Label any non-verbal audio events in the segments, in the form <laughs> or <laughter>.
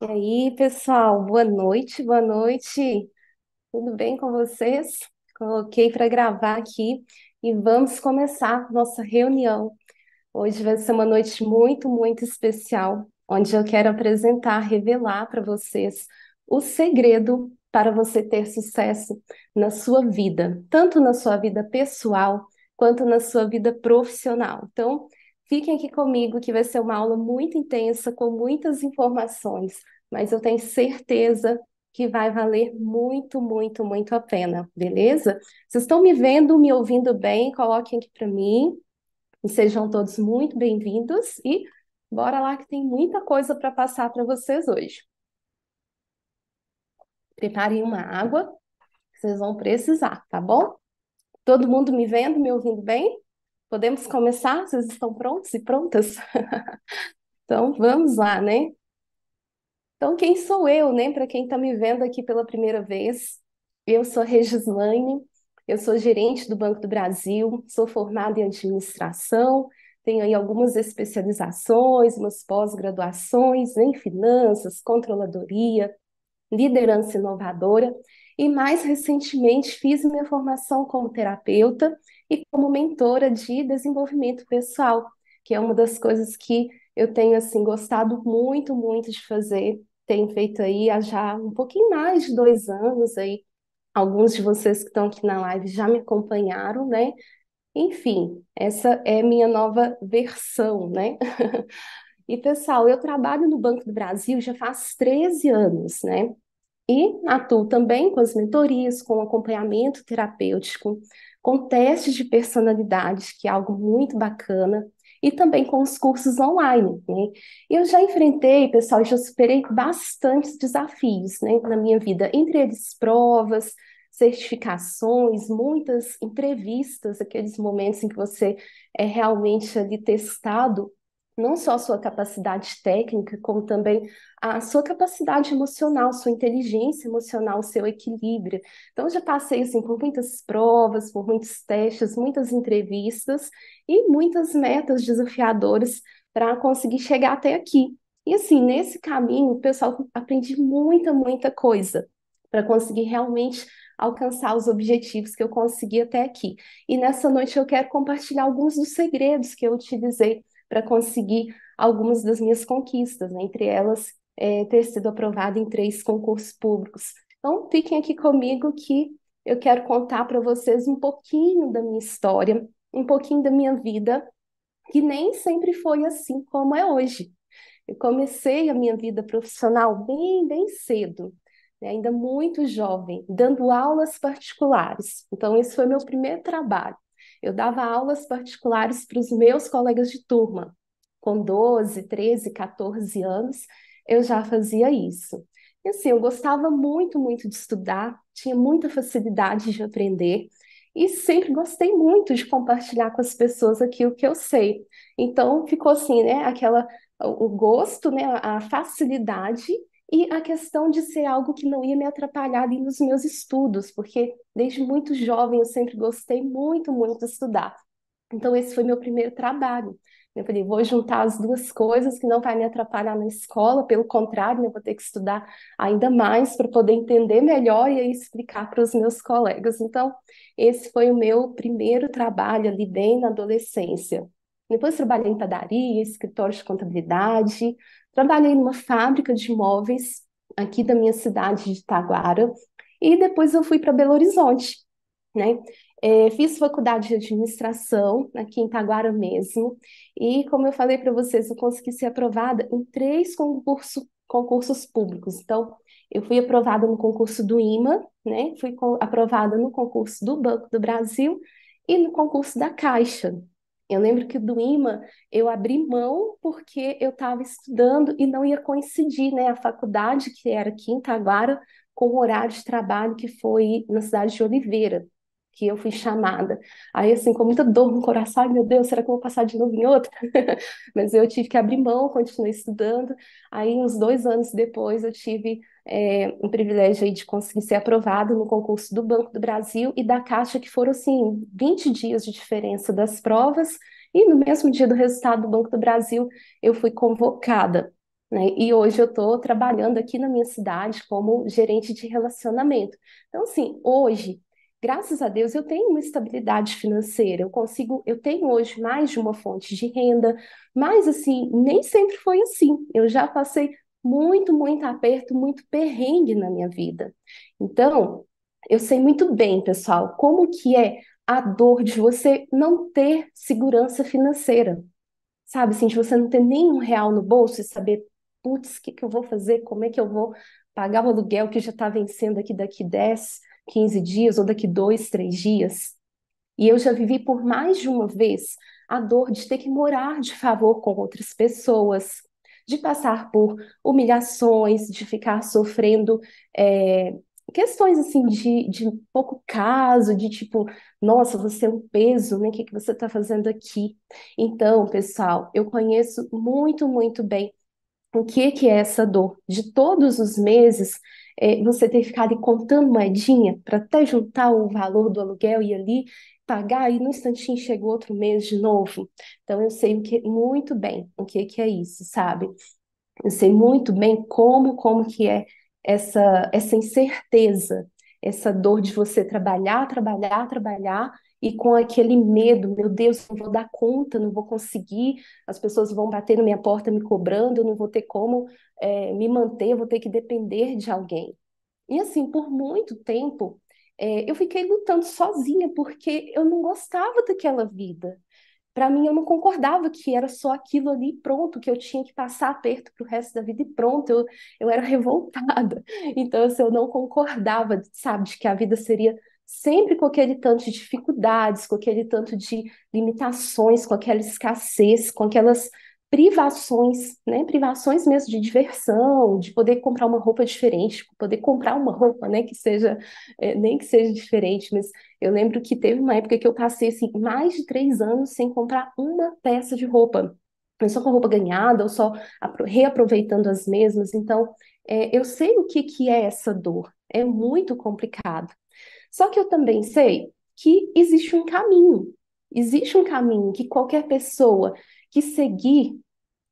E aí, pessoal, boa noite, boa noite. Tudo bem com vocês? Coloquei para gravar aqui e vamos começar nossa reunião. Hoje vai ser uma noite muito, muito especial, onde eu quero apresentar, revelar para vocês o segredo para você ter sucesso na sua vida, tanto na sua vida pessoal quanto na sua vida profissional. Então, Fiquem aqui comigo que vai ser uma aula muito intensa, com muitas informações, mas eu tenho certeza que vai valer muito, muito, muito a pena, beleza? Vocês estão me vendo, me ouvindo bem? Coloquem aqui para mim. E sejam todos muito bem-vindos e bora lá que tem muita coisa para passar para vocês hoje. Preparem uma água, vocês vão precisar, tá bom? Todo mundo me vendo, me ouvindo bem? Podemos começar? Vocês estão prontos e prontas? <laughs> então, vamos lá, né? Então, quem sou eu, né? Para quem está me vendo aqui pela primeira vez, eu sou Regislane, eu sou gerente do Banco do Brasil, sou formada em administração, tenho aí algumas especializações, umas pós-graduações em finanças, controladoria, liderança inovadora e mais recentemente fiz minha formação como terapeuta e como mentora de desenvolvimento pessoal, que é uma das coisas que eu tenho assim gostado muito, muito de fazer. Tenho feito aí há já um pouquinho mais de dois anos aí. Alguns de vocês que estão aqui na live já me acompanharam, né? Enfim, essa é minha nova versão, né? <laughs> e pessoal, eu trabalho no Banco do Brasil já faz 13 anos, né? E atuo também com as mentorias, com o acompanhamento terapêutico com testes de personalidades, que é algo muito bacana, e também com os cursos online. Né? Eu já enfrentei, pessoal, já superei bastantes desafios né, na minha vida, entre eles provas, certificações, muitas entrevistas, aqueles momentos em que você é realmente ali testado não só a sua capacidade técnica, como também a sua capacidade emocional, sua inteligência emocional, seu equilíbrio. Então, já passei assim por muitas provas, por muitos testes, muitas entrevistas e muitas metas desafiadoras para conseguir chegar até aqui. E assim, nesse caminho, pessoal, aprendi muita, muita coisa para conseguir realmente alcançar os objetivos que eu consegui até aqui. E nessa noite eu quero compartilhar alguns dos segredos que eu utilizei para conseguir algumas das minhas conquistas, né? entre elas é, ter sido aprovada em três concursos públicos. Então, fiquem aqui comigo que eu quero contar para vocês um pouquinho da minha história, um pouquinho da minha vida, que nem sempre foi assim como é hoje. Eu comecei a minha vida profissional bem, bem cedo, né? ainda muito jovem, dando aulas particulares. Então, esse foi meu primeiro trabalho. Eu dava aulas particulares para os meus colegas de turma. Com 12, 13, 14 anos, eu já fazia isso. E assim, eu gostava muito, muito de estudar, tinha muita facilidade de aprender e sempre gostei muito de compartilhar com as pessoas aquilo o que eu sei. Então ficou assim, né, aquela o gosto, né, a facilidade e a questão de ser algo que não ia me atrapalhar ali nos meus estudos, porque desde muito jovem eu sempre gostei muito, muito de estudar. Então, esse foi meu primeiro trabalho. Eu falei, vou juntar as duas coisas que não vai me atrapalhar na escola, pelo contrário, eu né, vou ter que estudar ainda mais para poder entender melhor e explicar para os meus colegas. Então, esse foi o meu primeiro trabalho ali bem na adolescência. Depois trabalhei em padaria, escritório de contabilidade, Trabalhei numa fábrica de móveis aqui da minha cidade de Itaguara e depois eu fui para Belo Horizonte, né? É, fiz faculdade de administração aqui em Itaguara mesmo e, como eu falei para vocês, eu consegui ser aprovada em três concurso, concursos públicos. Então, eu fui aprovada no concurso do IMA, né? Fui aprovada no concurso do Banco do Brasil e no concurso da Caixa. Eu lembro que do IMA eu abri mão porque eu estava estudando e não ia coincidir, né? A faculdade, que era quinta agora, com o horário de trabalho que foi na cidade de Oliveira, que eu fui chamada. Aí, assim, com muita dor no coração, ai meu Deus, será que eu vou passar de novo em outra? <laughs> Mas eu tive que abrir mão, continuei estudando. Aí, uns dois anos depois, eu tive é, um privilégio aí de conseguir ser aprovado no concurso do Banco do Brasil e da Caixa, que foram, assim, 20 dias de diferença das provas, e no mesmo dia do resultado do Banco do Brasil, eu fui convocada. Né? E hoje eu estou trabalhando aqui na minha cidade como gerente de relacionamento. Então, assim, hoje, graças a Deus, eu tenho uma estabilidade financeira. Eu consigo, eu tenho hoje mais de uma fonte de renda, mas assim, nem sempre foi assim. Eu já passei muito, muito aperto, muito perrengue na minha vida. Então, eu sei muito bem, pessoal, como que é a dor de você não ter segurança financeira. Sabe, assim, de você não ter nenhum real no bolso e saber, putz, o que, que eu vou fazer? Como é que eu vou pagar o aluguel que já está vencendo aqui daqui 10, 15 dias ou daqui 2, 3 dias? E eu já vivi por mais de uma vez a dor de ter que morar de favor com outras pessoas, de passar por humilhações, de ficar sofrendo é, questões assim de, de pouco caso, de tipo, nossa, você é um peso, né? O que, que você está fazendo aqui? Então, pessoal, eu conheço muito, muito bem o que, que é essa dor de todos os meses é, você ter ficado contando moedinha para até juntar o valor do aluguel e ali pagar e no instantinho chega outro mês de novo. Então eu sei o que, muito bem o que, que é isso, sabe? Eu sei muito bem como, como que é essa, essa incerteza, essa dor de você trabalhar, trabalhar, trabalhar e com aquele medo, meu Deus, não vou dar conta, não vou conseguir, as pessoas vão bater na minha porta me cobrando, eu não vou ter como é, me manter, eu vou ter que depender de alguém. E assim, por muito tempo, é, eu fiquei lutando sozinha porque eu não gostava daquela vida. Para mim, eu não concordava que era só aquilo ali pronto, que eu tinha que passar aperto para o resto da vida e pronto. Eu, eu era <laughs> revoltada. Então, assim, eu não concordava, sabe, de que a vida seria sempre com aquele tanto de dificuldades, com aquele tanto de limitações, com aquela escassez, com aquelas privações, né? Privações mesmo de diversão, de poder comprar uma roupa diferente, poder comprar uma roupa, né? Que seja, é, nem que seja diferente, mas eu lembro que teve uma época que eu passei, assim, mais de três anos sem comprar uma peça de roupa. Só com roupa ganhada, ou só reaproveitando as mesmas. Então, é, eu sei o que, que é essa dor. É muito complicado. Só que eu também sei que existe um caminho. Existe um caminho que qualquer pessoa que seguir,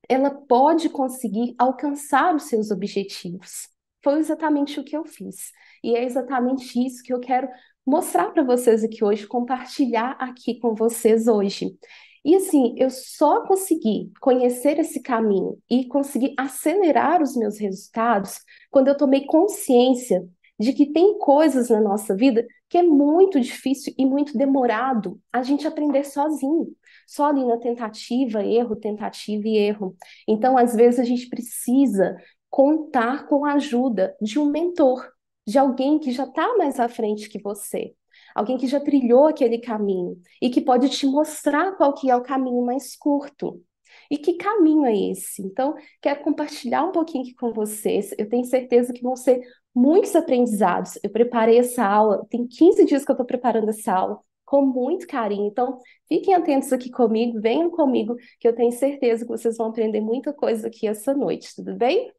ela pode conseguir alcançar os seus objetivos. Foi exatamente o que eu fiz. E é exatamente isso que eu quero mostrar para vocês aqui hoje, compartilhar aqui com vocês hoje. E assim, eu só consegui conhecer esse caminho e conseguir acelerar os meus resultados quando eu tomei consciência de que tem coisas na nossa vida que é muito difícil e muito demorado a gente aprender sozinho só ali na tentativa, erro, tentativa e erro. Então, às vezes, a gente precisa contar com a ajuda de um mentor, de alguém que já está mais à frente que você, alguém que já trilhou aquele caminho e que pode te mostrar qual que é o caminho mais curto. E que caminho é esse? Então, quero compartilhar um pouquinho aqui com vocês. Eu tenho certeza que vão ser muitos aprendizados. Eu preparei essa aula, tem 15 dias que eu estou preparando essa aula, com muito carinho. Então, fiquem atentos aqui comigo, venham comigo, que eu tenho certeza que vocês vão aprender muita coisa aqui essa noite, tudo bem?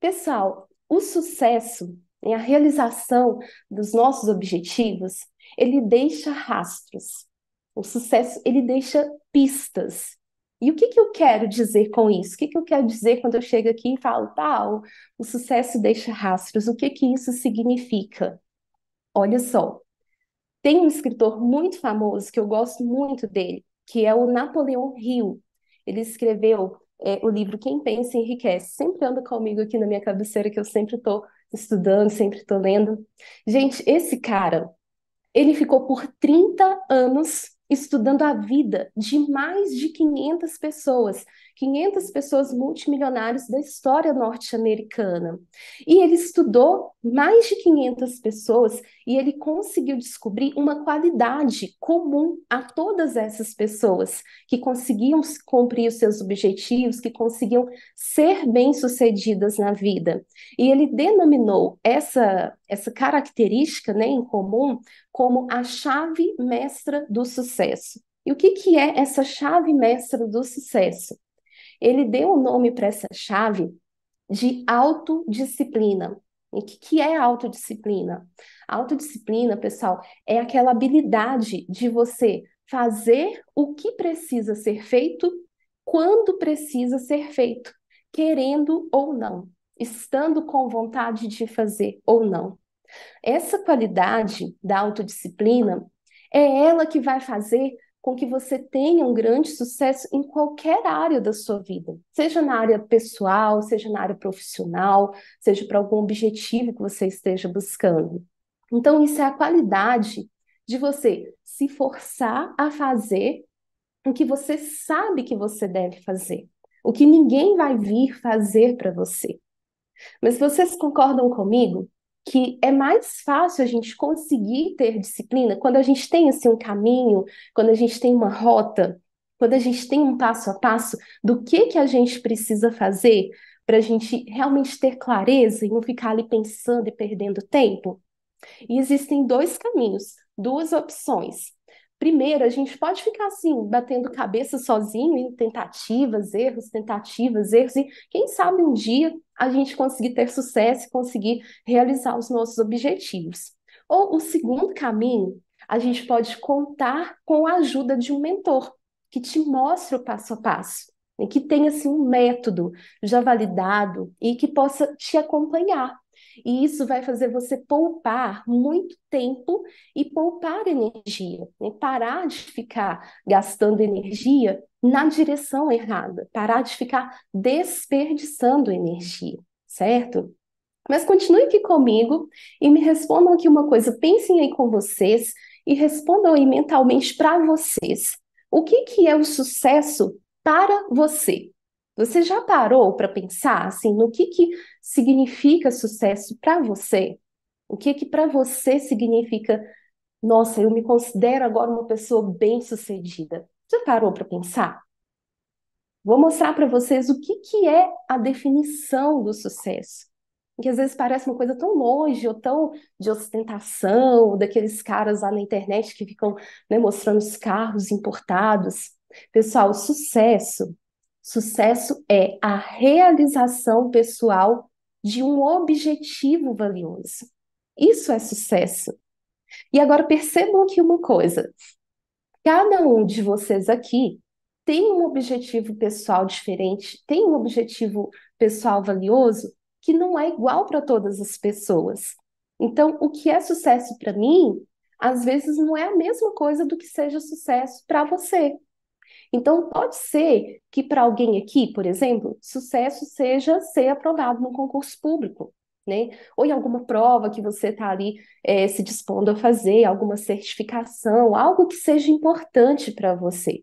Pessoal, o sucesso em a realização dos nossos objetivos, ele deixa rastros. O sucesso, ele deixa pistas. E o que, que eu quero dizer com isso? O que, que eu quero dizer quando eu chego aqui e falo, tá, o, o sucesso deixa rastros? O que, que isso significa? Olha só, tem um escritor muito famoso que eu gosto muito dele, que é o Napoleão Hill. Ele escreveu é, o livro Quem Pensa Enriquece. Sempre anda comigo aqui na minha cabeceira, que eu sempre estou estudando, sempre estou lendo. Gente, esse cara, ele ficou por 30 anos estudando a vida de mais de 500 pessoas. 500 pessoas multimilionárias da história norte-americana. E ele estudou mais de 500 pessoas e ele conseguiu descobrir uma qualidade comum a todas essas pessoas que conseguiam cumprir os seus objetivos, que conseguiam ser bem-sucedidas na vida. E ele denominou essa essa característica, né, em comum como a chave mestra do sucesso. E o que, que é essa chave mestra do sucesso? ele deu o um nome para essa chave de autodisciplina. E o que, que é autodisciplina? Autodisciplina, pessoal, é aquela habilidade de você fazer o que precisa ser feito quando precisa ser feito, querendo ou não, estando com vontade de fazer ou não. Essa qualidade da autodisciplina é ela que vai fazer com que você tenha um grande sucesso em qualquer área da sua vida, seja na área pessoal, seja na área profissional, seja para algum objetivo que você esteja buscando. Então, isso é a qualidade de você se forçar a fazer o que você sabe que você deve fazer, o que ninguém vai vir fazer para você. Mas vocês concordam comigo que é mais fácil a gente conseguir ter disciplina quando a gente tem assim um caminho, quando a gente tem uma rota, quando a gente tem um passo a passo do que que a gente precisa fazer para a gente realmente ter clareza e não ficar ali pensando e perdendo tempo. E existem dois caminhos, duas opções. Primeiro, a gente pode ficar assim, batendo cabeça sozinho em tentativas, erros, tentativas, erros, e quem sabe um dia a gente conseguir ter sucesso e conseguir realizar os nossos objetivos. Ou o segundo caminho, a gente pode contar com a ajuda de um mentor que te mostre o passo a passo, que tenha assim, um método já validado e que possa te acompanhar e isso vai fazer você poupar muito tempo e poupar energia, né? parar de ficar gastando energia na direção errada, parar de ficar desperdiçando energia, certo? Mas continue aqui comigo e me respondam aqui uma coisa, pensem aí com vocês e respondam aí mentalmente para vocês. O que, que é o sucesso para você? Você já parou para pensar assim no que, que significa sucesso para você? O que que para você significa, nossa, eu me considero agora uma pessoa bem-sucedida? Já parou para pensar? Vou mostrar para vocês o que que é a definição do sucesso. Que às vezes parece uma coisa tão longe, ou tão de ostentação, daqueles caras lá na internet que ficam né, mostrando os carros importados. Pessoal, sucesso Sucesso é a realização pessoal de um objetivo valioso. Isso é sucesso. E agora percebam aqui uma coisa: cada um de vocês aqui tem um objetivo pessoal diferente, tem um objetivo pessoal valioso que não é igual para todas as pessoas. Então, o que é sucesso para mim, às vezes não é a mesma coisa do que seja sucesso para você. Então, pode ser que para alguém aqui, por exemplo, sucesso seja ser aprovado num concurso público, né? Ou em alguma prova que você está ali é, se dispondo a fazer, alguma certificação, algo que seja importante para você.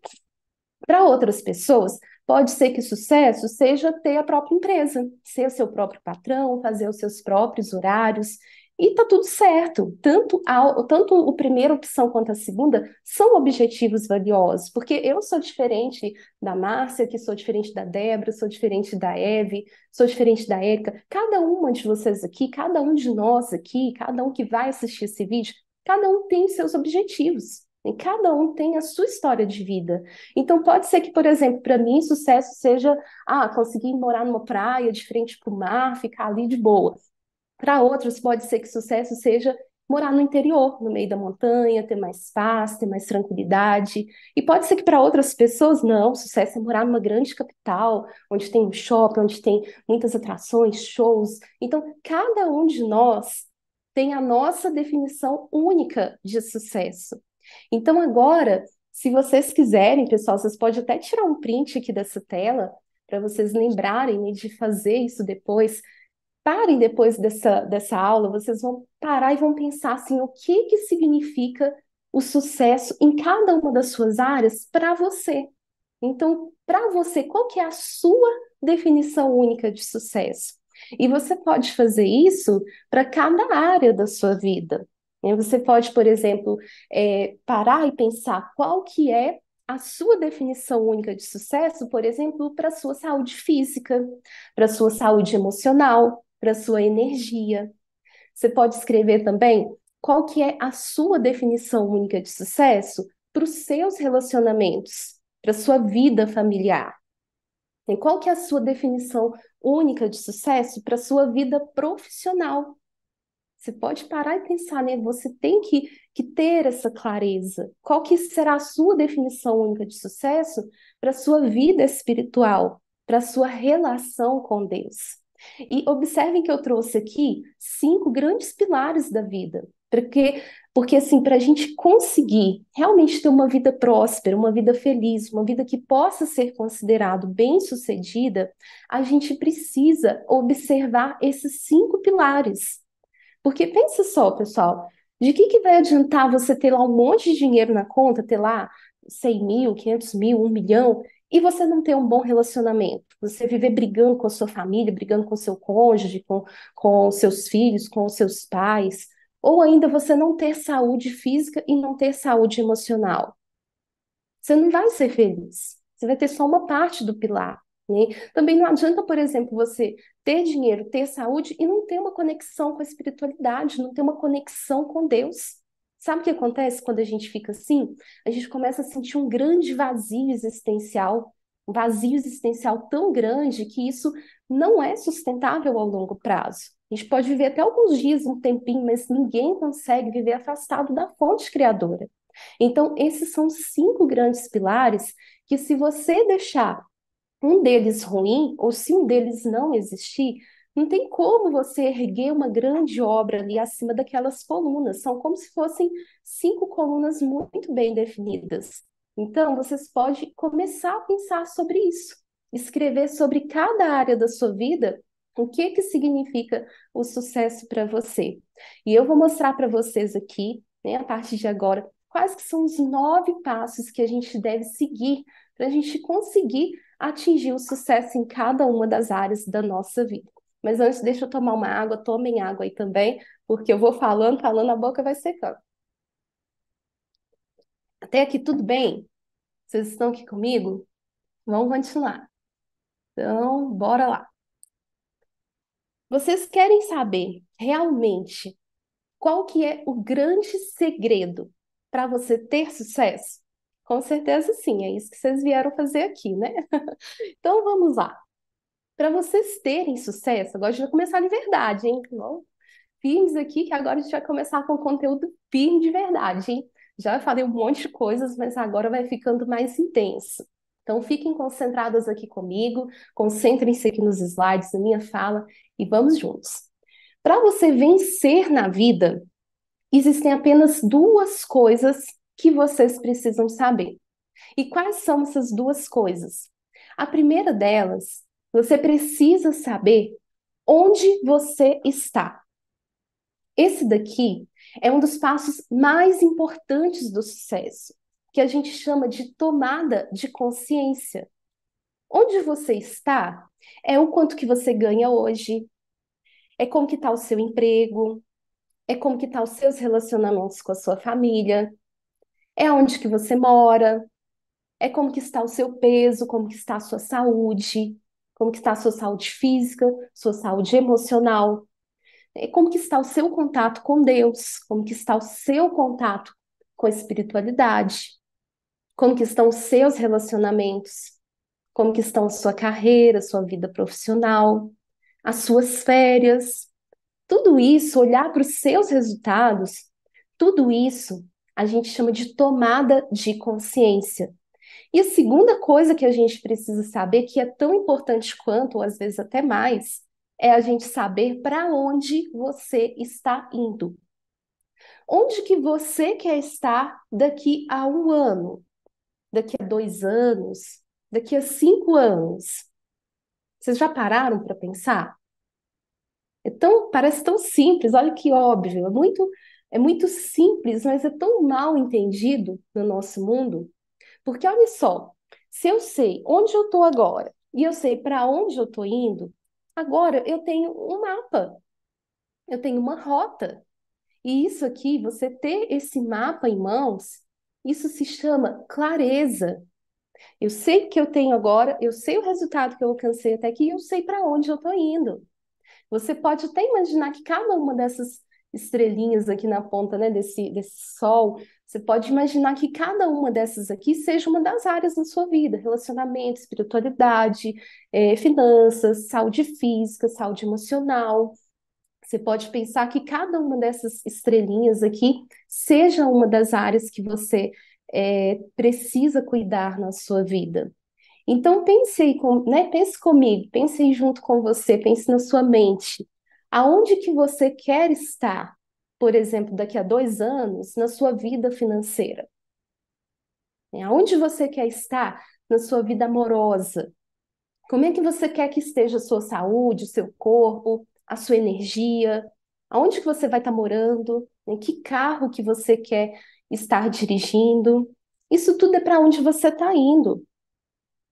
Para outras pessoas, pode ser que sucesso seja ter a própria empresa, ser o seu próprio patrão, fazer os seus próprios horários, e tá tudo certo. Tanto, a, tanto o primeira opção quanto a segunda são objetivos valiosos, porque eu sou diferente da Márcia, que sou diferente da Débora, sou diferente da Eve, sou diferente da Érica. Cada uma de vocês aqui, cada um de nós aqui, cada um que vai assistir esse vídeo, cada um tem seus objetivos. E né? cada um tem a sua história de vida. Então, pode ser que, por exemplo, para mim, sucesso seja ah, conseguir morar numa praia de frente para o mar, ficar ali de boa. Para outros, pode ser que sucesso seja morar no interior, no meio da montanha, ter mais paz, ter mais tranquilidade. E pode ser que para outras pessoas, não, sucesso é morar numa grande capital, onde tem um shopping, onde tem muitas atrações, shows. Então, cada um de nós tem a nossa definição única de sucesso. Então, agora, se vocês quiserem, pessoal, vocês podem até tirar um print aqui dessa tela para vocês lembrarem de fazer isso depois parem depois dessa, dessa aula, vocês vão parar e vão pensar assim, o que que significa o sucesso em cada uma das suas áreas para você. Então, para você, qual que é a sua definição única de sucesso? E você pode fazer isso para cada área da sua vida. Você pode, por exemplo, é, parar e pensar qual que é a sua definição única de sucesso, por exemplo, para a sua saúde física, para a sua saúde emocional, para sua energia. Você pode escrever também qual que é a sua definição única de sucesso para os seus relacionamentos, para sua vida familiar. E qual que é a sua definição única de sucesso para sua vida profissional? Você pode parar e pensar, né? Você tem que, que ter essa clareza. Qual que será a sua definição única de sucesso para sua vida espiritual, para sua relação com Deus? E observem que eu trouxe aqui cinco grandes pilares da vida, porque porque assim para a gente conseguir realmente ter uma vida próspera, uma vida feliz, uma vida que possa ser considerado bem sucedida, a gente precisa observar esses cinco pilares. Porque pensa só, pessoal, de que que vai adiantar você ter lá um monte de dinheiro na conta, ter lá 100 mil, 500 mil, 1 milhão, e você não ter um bom relacionamento, você viver brigando com a sua família, brigando com seu cônjuge, com, com seus filhos, com seus pais, ou ainda você não ter saúde física e não ter saúde emocional. Você não vai ser feliz, você vai ter só uma parte do pilar. Né? Também não adianta, por exemplo, você ter dinheiro, ter saúde e não ter uma conexão com a espiritualidade, não ter uma conexão com Deus. Sabe o que acontece quando a gente fica assim? A gente começa a sentir um grande vazio existencial, um vazio existencial tão grande que isso não é sustentável ao longo prazo. A gente pode viver até alguns dias, um tempinho, mas ninguém consegue viver afastado da fonte criadora. Então, esses são cinco grandes pilares que, se você deixar um deles ruim, ou se um deles não existir, não tem como você erguer uma grande obra ali acima daquelas colunas, são como se fossem cinco colunas muito bem definidas. Então, vocês podem começar a pensar sobre isso, escrever sobre cada área da sua vida o que que significa o sucesso para você. E eu vou mostrar para vocês aqui, né, a partir de agora, quais que são os nove passos que a gente deve seguir para a gente conseguir atingir o sucesso em cada uma das áreas da nossa vida. Mas antes, deixa eu tomar uma água, tomem água aí também, porque eu vou falando, falando, a boca vai secando. Até aqui tudo bem? Vocês estão aqui comigo? Vamos continuar. Então, bora lá. Vocês querem saber realmente qual que é o grande segredo para você ter sucesso? Com certeza sim, é isso que vocês vieram fazer aqui, né? <laughs> Então vamos lá para vocês terem sucesso. Agora a gente vai começar de verdade, hein? Bom, firmes aqui, que agora a gente vai começar com conteúdo firme de verdade, hein? Já falei um monte de coisas, mas agora vai ficando mais intenso. Então, fiquem concentradas aqui comigo, concentrem-se aqui nos slides, na minha fala, e vamos juntos. Para você vencer na vida, existem apenas duas coisas que vocês precisam saber. E quais são essas duas coisas? A primeira delas você precisa saber onde você está. Esse daqui é um dos passos mais importantes do sucesso, que a gente chama de tomada de consciência. Onde você está é o quanto que você ganha hoje, é como que está o seu emprego, é como que está os seus relacionamentos com a sua família, é onde que você mora, é como que está o seu peso, como que está a sua saúde, como que está a sua saúde física, sua saúde emocional, é, como que está o seu contato com Deus, como que está o seu contato com a espiritualidade, como que estão os seus relacionamentos, como que estão sua carreira, sua vida profissional, as suas férias. Tudo isso, olhar para os seus resultados, tudo isso a gente chama de tomada de consciência. E a segunda coisa que a gente precisa saber, que é tão importante quanto, ou às vezes até mais, é a gente saber para onde você está indo. Onde que você quer estar daqui a um ano, daqui a dois anos, daqui a cinco anos? Vocês já pararam para pensar? É tão, parece tão simples, olha que óbvio, é muito, é muito simples, mas é tão mal entendido no nosso mundo. Porque olha só, se eu sei onde eu estou agora e eu sei para onde eu estou indo, agora eu tenho um mapa, eu tenho uma rota. E isso aqui, você ter esse mapa em mãos, isso se chama clareza. Eu sei o que eu tenho agora, eu sei o resultado que eu alcancei até aqui, eu sei para onde eu estou indo. Você pode até imaginar que cada uma dessas estrelinhas aqui na ponta, né, desse, desse sol, você pode imaginar que cada uma dessas aqui seja uma das áreas da sua vida: relacionamento, espiritualidade, é, finanças, saúde física, saúde emocional. Você pode pensar que cada uma dessas estrelinhas aqui seja uma das áreas que você é, precisa cuidar na sua vida. Então pense aí, com, né? Pense comigo, pense junto com você, pense na sua mente aonde que você quer estar, por exemplo, daqui a dois anos, na sua vida financeira? É, aonde você quer estar na sua vida amorosa? Como é que você quer que esteja a sua saúde, o seu corpo, a sua energia? Aonde que você vai estar morando? Em que carro que você quer estar dirigindo? Isso tudo é para onde você está indo.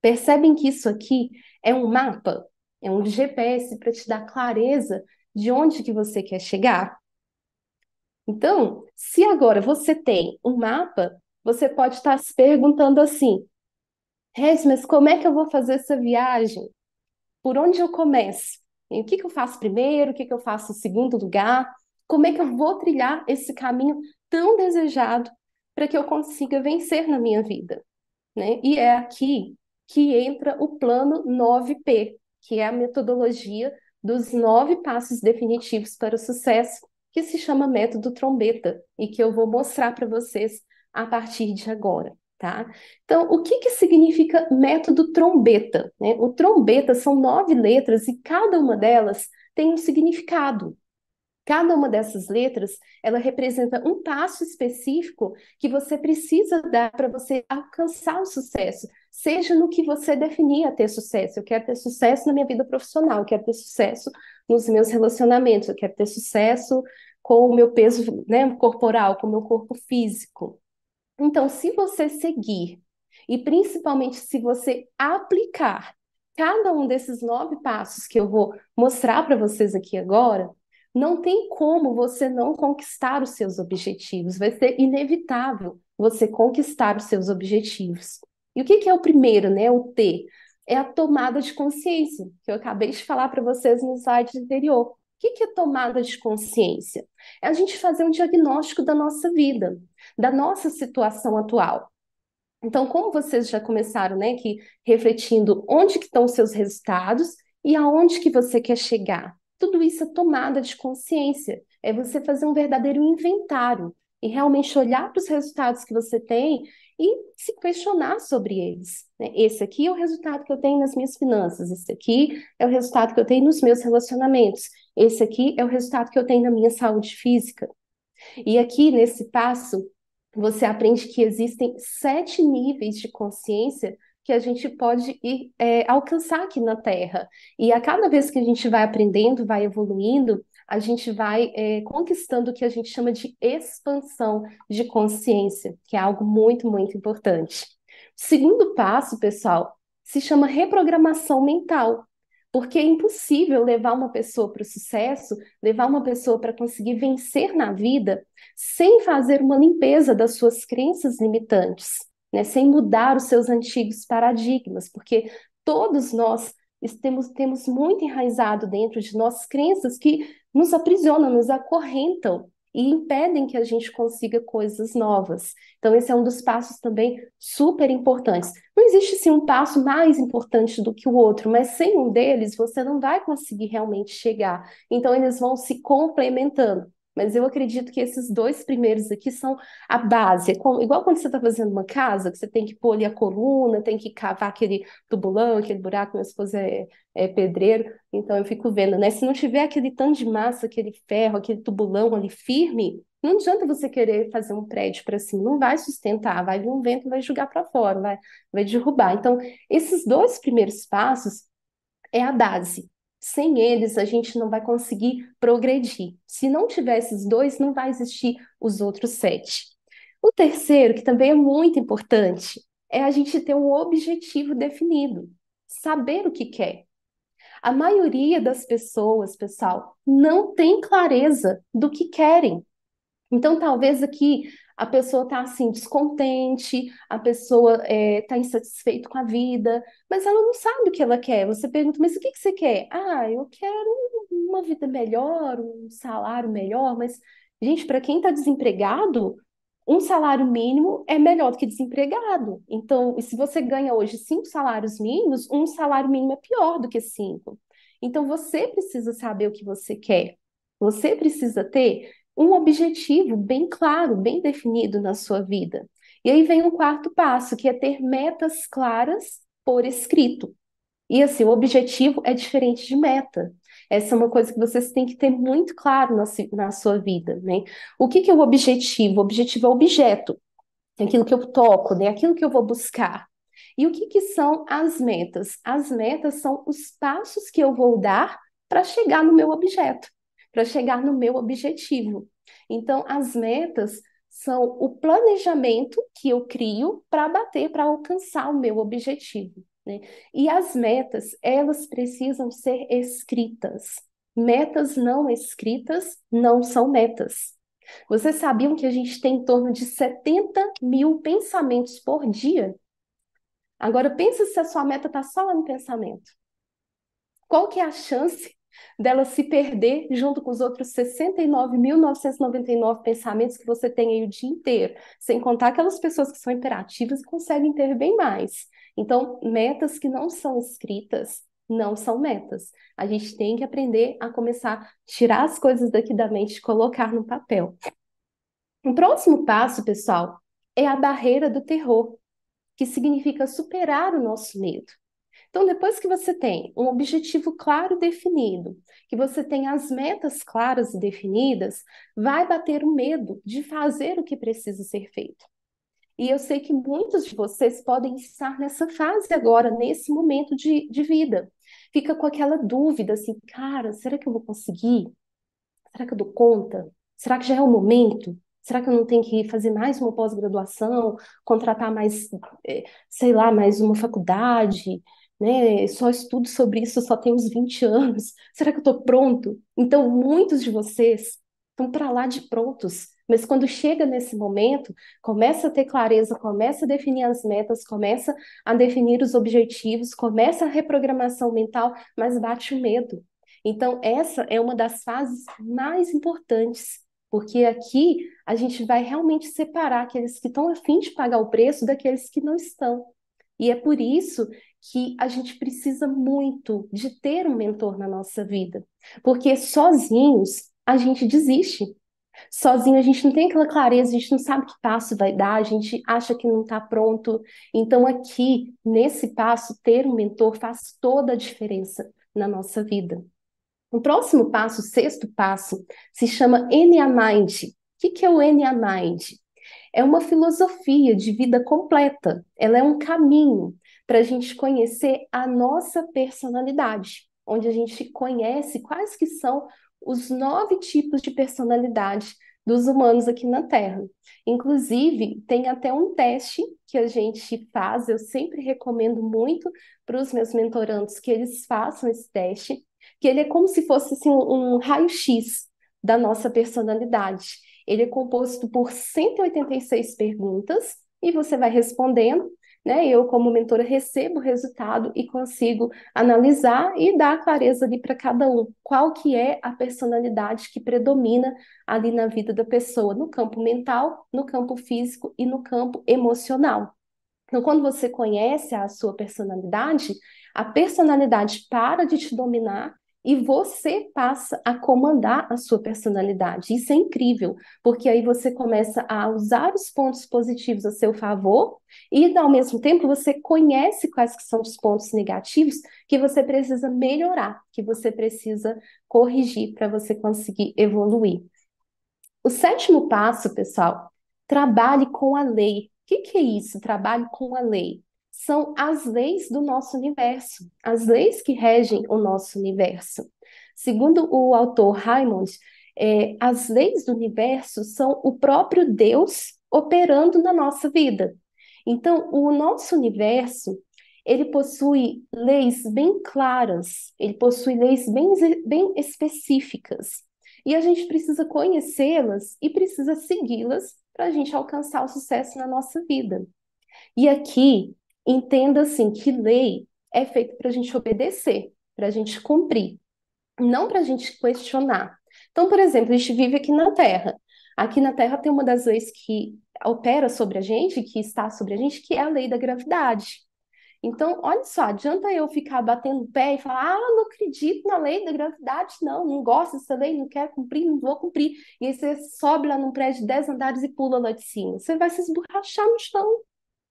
Percebem que isso aqui é um mapa, é um GPS para te dar clareza de onde que você quer chegar. Então, se agora você tem um mapa, você pode estar se perguntando assim: Regis, mas como é que eu vou fazer essa viagem? Por onde eu começo? E o que, que eu faço primeiro? O que, que eu faço em segundo lugar? Como é que eu vou trilhar esse caminho tão desejado para que eu consiga vencer na minha vida? Né? E é aqui que entra o plano 9P, que é a metodologia dos nove passos definitivos para o sucesso, que se chama Método Trombeta e que eu vou mostrar para vocês a partir de agora. Tá? Então, o que, que significa método trombeta? Né? O trombeta são nove letras e cada uma delas tem um significado. Cada uma dessas letras, ela representa um passo específico que você precisa dar para você alcançar o sucesso, seja no que você definia ter sucesso. Eu quero ter sucesso na minha vida profissional, eu quero ter sucesso nos meus relacionamentos, eu quero ter sucesso com o meu peso né, corporal, com o meu corpo físico. Então, se você seguir e principalmente se você aplicar cada um desses nove passos que eu vou mostrar para vocês aqui agora, não tem como você não conquistar os seus objetivos, vai ser inevitável você conquistar os seus objetivos. E o que, que é o primeiro, né? O T? É a tomada de consciência, que eu acabei de falar para vocês no slide anterior. O que, que é tomada de consciência? É a gente fazer um diagnóstico da nossa vida, da nossa situação atual. Então, como vocês já começaram, né, que refletindo onde que estão os seus resultados e aonde que você quer chegar. Tudo isso é tomada de consciência, é você fazer um verdadeiro inventário e realmente olhar para os resultados que você tem e se questionar sobre eles. Né? Esse aqui é o resultado que eu tenho nas minhas finanças, esse aqui é o resultado que eu tenho nos meus relacionamentos, esse aqui é o resultado que eu tenho na minha saúde física. E aqui, nesse passo, você aprende que existem sete níveis de consciência que a gente pode ir, é, alcançar aqui na Terra. E a cada vez que a gente vai aprendendo, vai evoluindo, a gente vai é, conquistando o que a gente chama de expansão de consciência, que é algo muito, muito importante. Segundo passo, pessoal, se chama reprogramação mental, porque é impossível levar uma pessoa para o sucesso, levar uma pessoa para conseguir vencer na vida, sem fazer uma limpeza das suas crenças limitantes, né? sem mudar os seus antigos paradigmas, porque todos nós temos, temos muito enraizado dentro de nossas crenças que nos aprisionam, nos acorrentam e impedem que a gente consiga coisas novas. Então, esse é um dos passos também super importantes. Não existe sim um passo mais importante do que o outro, mas sem um deles você não vai conseguir realmente chegar. Então, eles vão se complementando. Mas eu acredito que esses dois primeiros aqui são a base. igual quando você está fazendo uma casa, que você tem que pôr ali a coluna, tem que cavar aquele tubulão, aquele buraco. Minha esposa é, é pedreiro, então eu fico vendo, né? Se não tiver aquele tanto de massa, aquele ferro, aquele tubulão ali firme, não adianta você querer fazer um prédio para cima, não vai sustentar, vai vir um vento, vai jogar para fora, vai, vai derrubar. Então, esses dois primeiros passos é a base. Sem eles, a gente não vai conseguir progredir. Se não tiver esses dois, não vai existir os outros sete. O terceiro, que também é muito importante, é a gente ter um objetivo definido, saber o que quer. A maioria das pessoas, pessoal, não tem clareza do que querem. Então, talvez aqui a pessoa está assim descontente, a pessoa está é, tá insatisfeita com a vida, mas ela não sabe o que ela quer. Você pergunta, mas o que, que você quer? Ah, eu quero uma vida melhor, um salário melhor, mas, gente, para quem está desempregado, um salário mínimo é melhor do que desempregado. Então, se você ganha hoje cinco salários mínimos, um salário mínimo é pior do que cinco. Então, você precisa saber o que você quer. Você precisa ter um objetivo bem claro, bem definido na sua vida. E aí vem o um quarto passo, que é ter metas claras por escrito. E assim, o objetivo é diferente de meta. Essa é uma coisa que vocês têm que ter muito claro na, sua vida, né? O que, que é o objetivo? O objetivo é o objeto, é aquilo que eu toco, né? Aquilo que eu vou buscar. E o que, que são as metas? As metas são os passos que eu vou dar para chegar no meu objeto para chegar no meu objetivo. Então, as metas são o planejamento que eu crio para bater, para alcançar o meu objetivo. Né? E as metas, elas precisam ser escritas. Metas não escritas não são metas. Vocês sabiam que a gente tem em torno de 70 mil pensamentos por dia? Agora pensa se a sua meta está só lá no pensamento. Qual que é a chance dela se perder junto com os outros 69.999 pensamentos que você tem aí o dia inteiro, sem contar aquelas pessoas que são imperativas e conseguem ter bem mais. Então, metas que não são escritas não são metas. A gente tem que aprender a começar a tirar as coisas daqui da mente, colocar no papel. O próximo passo, pessoal, é a barreira do terror, que significa superar o nosso medo. Então, depois que você tem um objetivo claro e definido, que você tem as metas claras e definidas, vai bater o medo de fazer o que precisa ser feito. E eu sei que muitos de vocês podem estar nessa fase agora, nesse momento de, de vida. Fica com aquela dúvida assim, cara, será que eu vou conseguir? Será que eu dou conta? Será que já é o momento? Será que eu não tenho que fazer mais uma pós-graduação, contratar mais, eh, sei lá, mais uma faculdade? né? Só estudo sobre isso, só tenho uns 20 anos. Será que eu estou pronto? Então, muitos de vocês estão para lá de prontos, mas quando chega nesse momento, começa a ter clareza, começa a definir as metas, começa a definir os objetivos, começa a reprogramação mental, mas bate o medo. Então, essa é uma das fases mais importantes, porque aqui a gente vai realmente separar aqueles que estão afim de pagar o preço daqueles que não estão. E é por isso que a gente precisa muito de ter um mentor na nossa vida, porque sozinhos a gente desiste. Sozinho a gente não tem aquela clareza, a gente não sabe que passo vai dar, a gente acha que não está pronto. Então, aqui, nesse passo, ter um mentor faz toda a diferença na nossa vida. O próximo passo, o sexto passo, se chama Enya Mind. O que, é o Enya Mind? É uma filosofia de vida completa, ela é um caminho para a gente conhecer a nossa personalidade, onde a gente conhece quais que são os nove tipos de personalidade dos humanos aqui na Terra. Inclusive, tem até um teste que a gente faz, eu sempre recomendo muito para os meus mentorandos que eles façam esse teste, que ele é como se fosse assim, um raio-x da nossa personalidade. Ele é composto por 186 perguntas e você vai respondendo né? Eu, como mentora, recebo o resultado e consigo analisar e dar clareza ali para cada um qual que é a personalidade que predomina ali na vida da pessoa, no campo mental, no campo físico e no campo emocional. Então, quando você conhece a sua personalidade, a personalidade para de te dominar e você passa a comandar a sua personalidade. Isso é incrível, porque aí você começa a usar os pontos positivos a seu favor e, ao mesmo tempo, você conhece quais que são os pontos negativos que você precisa melhorar, que você precisa corrigir para você conseguir evoluir. O sétimo passo, pessoal, trabalhe com a lei. O que, que é isso? Trabalhe com a lei são as leis do nosso universo, as leis que regem o nosso universo. Segundo o autor Raymond, é, as leis do universo são o próprio Deus operando na nossa vida. Então, o nosso universo ele possui leis bem claras, ele possui leis bem, bem específicas. E a gente precisa conhecê-las e precisa segui-las para a gente alcançar o sucesso na nossa vida. E aqui entenda assim que lei é feita para a gente obedecer, para a gente cumprir, não para a gente questionar. Então, por exemplo, a gente vive aqui na Terra. Aqui na Terra tem uma das leis que opera sobre a gente, que está sobre a gente, que é a lei da gravidade. Então, olha só, adianta eu ficar batendo pé e falar, ah, não acredito na lei da gravidade, não, não gosto dessa lei, não quero cumprir, não vou cumprir. E aí você sobe lá num prédio de 10 andares e pula lá de cima. Você vai se esborrachar no chão.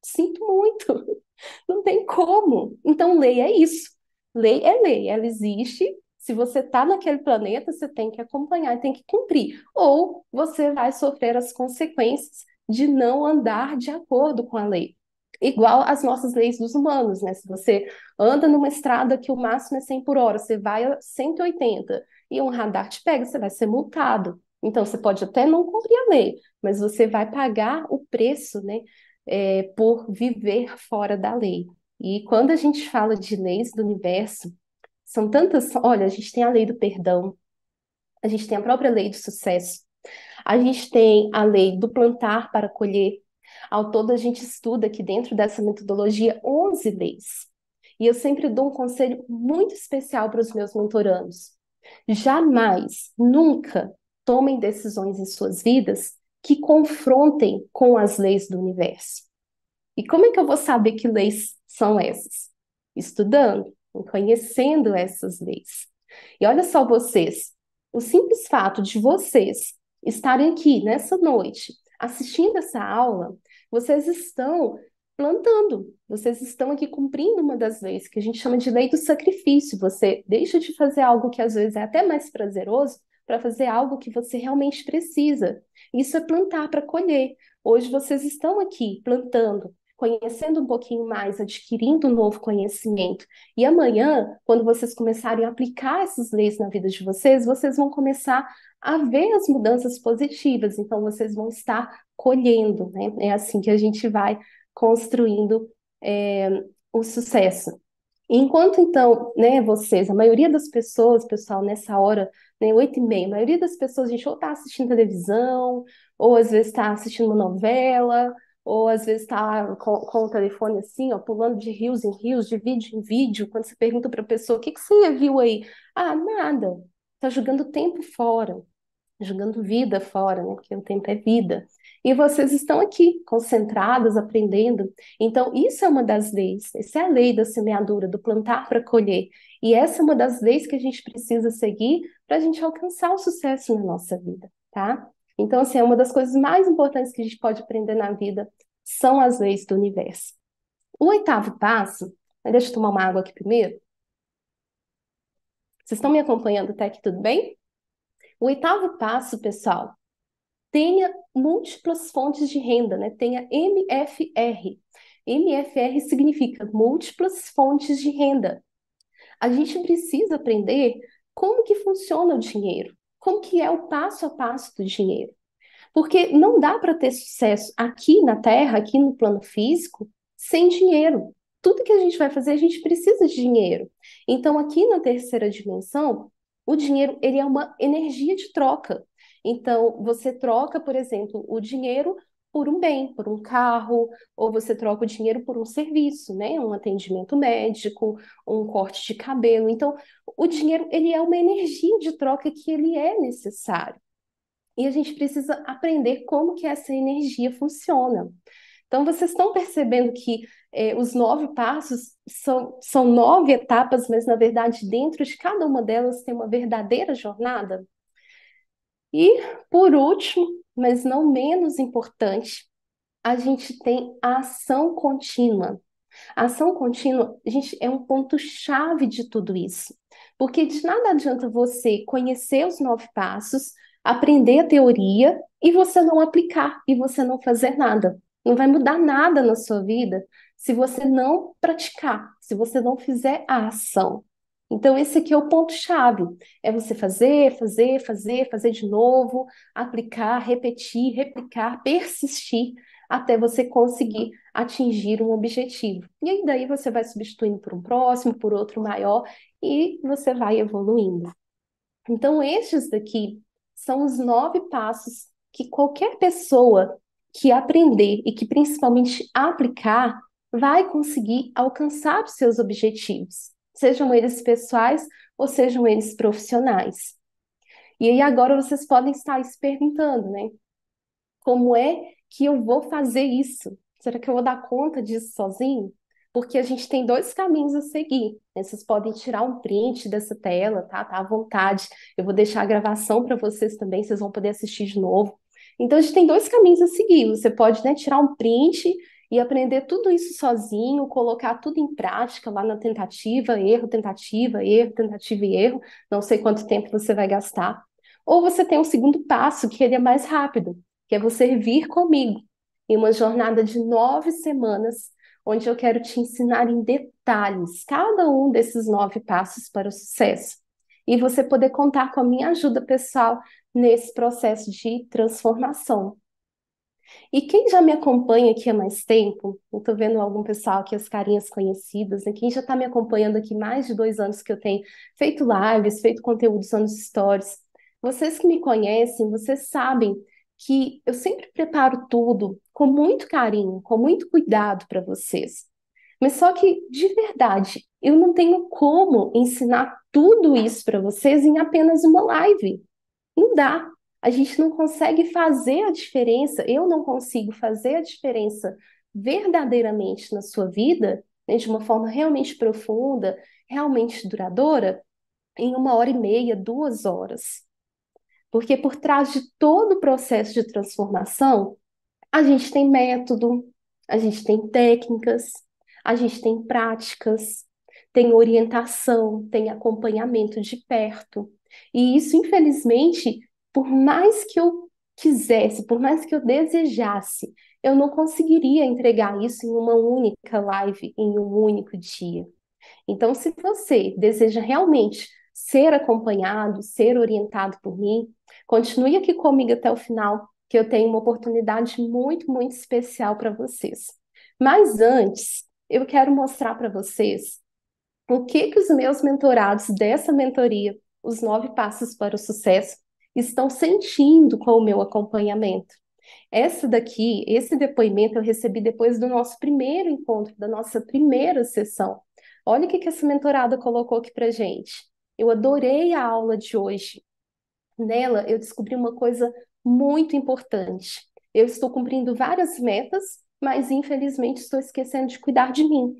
Sinto muito, <laughs> não tem como. Então, lei é isso. Lei é lei, ela existe. Se você está naquele planeta, você tem que acompanhar e tem que cumprir. Ou você vai sofrer as consequências de não andar de acordo com a lei. Igual as nossas leis dos humanos, né? Se você anda numa estrada que o máximo é 100 por hora, você vai a 180 e um radar te pega, você vai ser multado. Então, você pode até não cumprir a lei, mas você vai pagar o preço, né, é, por viver fora da lei. E quando a gente fala de leis do universo, são tantas. Olha, a gente tem a lei do perdão, a gente tem a própria lei do sucesso, a gente tem a lei do plantar para colher. Ao todo, a gente estuda aqui dentro dessa metodologia 11 leis. E eu sempre dou um conselho muito especial para os meus mentorandos. Jamais, nunca tomem decisões em suas vidas que confrontem com as leis do universo. E como é que eu vou saber que leis são essas? Estudando, conhecendo essas leis. E olha só vocês, o simples fato de vocês estarem aqui nessa noite assistindo essa aula, vocês estão plantando, vocês estão aqui cumprindo uma das leis que a gente chama de lei do sacrifício. Você deixa de fazer algo que às vezes é até mais prazeroso para fazer algo que você realmente precisa. Isso é plantar para colher. Hoje vocês estão aqui plantando, conhecendo um pouquinho mais, adquirindo um novo conhecimento. E amanhã, quando vocês começarem a aplicar essas leis na vida de vocês, vocês vão começar a ver as mudanças positivas. Então, vocês vão estar colhendo, né? É assim que a gente vai construindo é, o sucesso. Enquanto então, né, vocês, a maioria das pessoas, pessoal, nessa hora né? Oito e meia. A maioria das pessoas, a gente ou está assistindo televisão, ou às vezes está assistindo uma novela, ou às vezes está com, com, o telefone assim, ó, pulando de rios em rios, de vídeo em vídeo. Quando você pergunta para a pessoa, o que, que você viu aí? Ah, nada. Está jogando tempo fora jogando vida fora, né? Porque o tempo é vida. E vocês estão aqui, concentrados, aprendendo. Então, isso é uma das leis. Essa é a lei da semeadura, do plantar para colher. E essa é uma das leis que a gente precisa seguir para a gente alcançar o sucesso na nossa vida, tá? Então, assim, é uma das coisas mais importantes que a gente pode aprender na vida são as leis do universo. O oitavo passo, deixa eu tomar uma água aqui primeiro. Vocês estão me acompanhando até aqui, tudo bem? O oitavo passo, pessoal, tenha múltiplas fontes de renda, né? Tenha MFR. MFR significa múltiplas fontes de renda. A gente precisa aprender como que funciona o dinheiro, como que é o passo a passo do dinheiro. Porque não dá para ter sucesso aqui na Terra, aqui no plano físico, sem dinheiro. Tudo que a gente vai fazer, a gente precisa de dinheiro. Então, aqui na terceira dimensão, o dinheiro, ele é uma energia de troca. Então, você troca, por exemplo, o dinheiro por um bem, por um carro, ou você troca o dinheiro por um serviço, né? Um atendimento médico, um corte de cabelo. Então, o dinheiro, ele é uma energia de troca que ele é necessário. E a gente precisa aprender como que essa energia funciona. Então, vocês estão percebendo que é, os nove passos são, são nove etapas, mas na verdade, dentro de cada uma delas tem uma verdadeira jornada. E, por último, mas não menos importante, a gente tem a ação contínua. A ação contínua, gente, é um ponto-chave de tudo isso. Porque de nada adianta você conhecer os nove passos, aprender a teoria e você não aplicar e você não fazer nada. Não vai mudar nada na sua vida se você não praticar, se você não fizer a ação. Então, esse aqui é o ponto-chave: é você fazer, fazer, fazer, fazer de novo, aplicar, repetir, replicar, persistir até você conseguir atingir um objetivo. E aí, daí, você vai substituindo por um próximo, por outro maior, e você vai evoluindo. Então, estes daqui são os nove passos que qualquer pessoa que aprender e que principalmente aplicar vai conseguir alcançar os seus objetivos, sejam eles pessoais ou sejam eles profissionais. E aí agora vocês podem estar se perguntando, né? Como é que eu vou fazer isso? Será que eu vou dar conta disso sozinho? Porque a gente tem dois caminhos a seguir. Né? Vocês podem tirar um print dessa tela, tá? Tá à vontade. Eu vou deixar a gravação para vocês também, vocês vão poder assistir de novo. Então a gente tem dois caminhos a seguir. Você pode né, tirar um print e aprender tudo isso sozinho, colocar tudo em prática lá na tentativa, erro, tentativa, erro, tentativa e erro, não sei quanto tempo você vai gastar. Ou você tem um segundo passo, que ele é mais rápido, que é você vir comigo em uma jornada de nove semanas, onde eu quero te ensinar em detalhes cada um desses nove passos para o sucesso. E você poder contar com a minha ajuda pessoal nesse processo de transformação, e quem já me acompanha aqui há mais tempo, eu tô vendo algum pessoal aqui, as carinhas conhecidas, né? quem já está me acompanhando aqui mais de dois anos que eu tenho feito lives, feito conteúdos nos stories, vocês que me conhecem, vocês sabem que eu sempre preparo tudo com muito carinho, com muito cuidado para vocês. Mas só que, de verdade, eu não tenho como ensinar tudo isso para vocês em apenas uma live. Não dá a gente não consegue fazer a diferença, eu não consigo fazer a diferença verdadeiramente na sua vida, né, de uma forma realmente profunda, realmente duradoura, em uma hora e meia, duas horas. Porque por trás de todo o processo de transformação, a gente tem método, a gente tem técnicas, a gente tem práticas, tem orientação, tem acompanhamento de perto. E isso, infelizmente, por mais que eu quisesse, por mais que eu desejasse, eu não conseguiria entregar isso em uma única live, em um único dia. Então, se você deseja realmente ser acompanhado, ser orientado por mim, continue aqui comigo até o final, que eu tenho uma oportunidade muito, muito especial para vocês. Mas antes, eu quero mostrar para vocês o que que os meus mentorados dessa mentoria, os nove passos para o sucesso, estão sentindo com o meu acompanhamento. Essa daqui, esse depoimento eu recebi depois do nosso primeiro encontro, da nossa primeira sessão. Olha o que, essa mentorada colocou aqui para gente. Eu adorei a aula de hoje. Nela eu descobri uma coisa muito importante. Eu estou cumprindo várias metas, mas infelizmente estou esquecendo de cuidar de mim.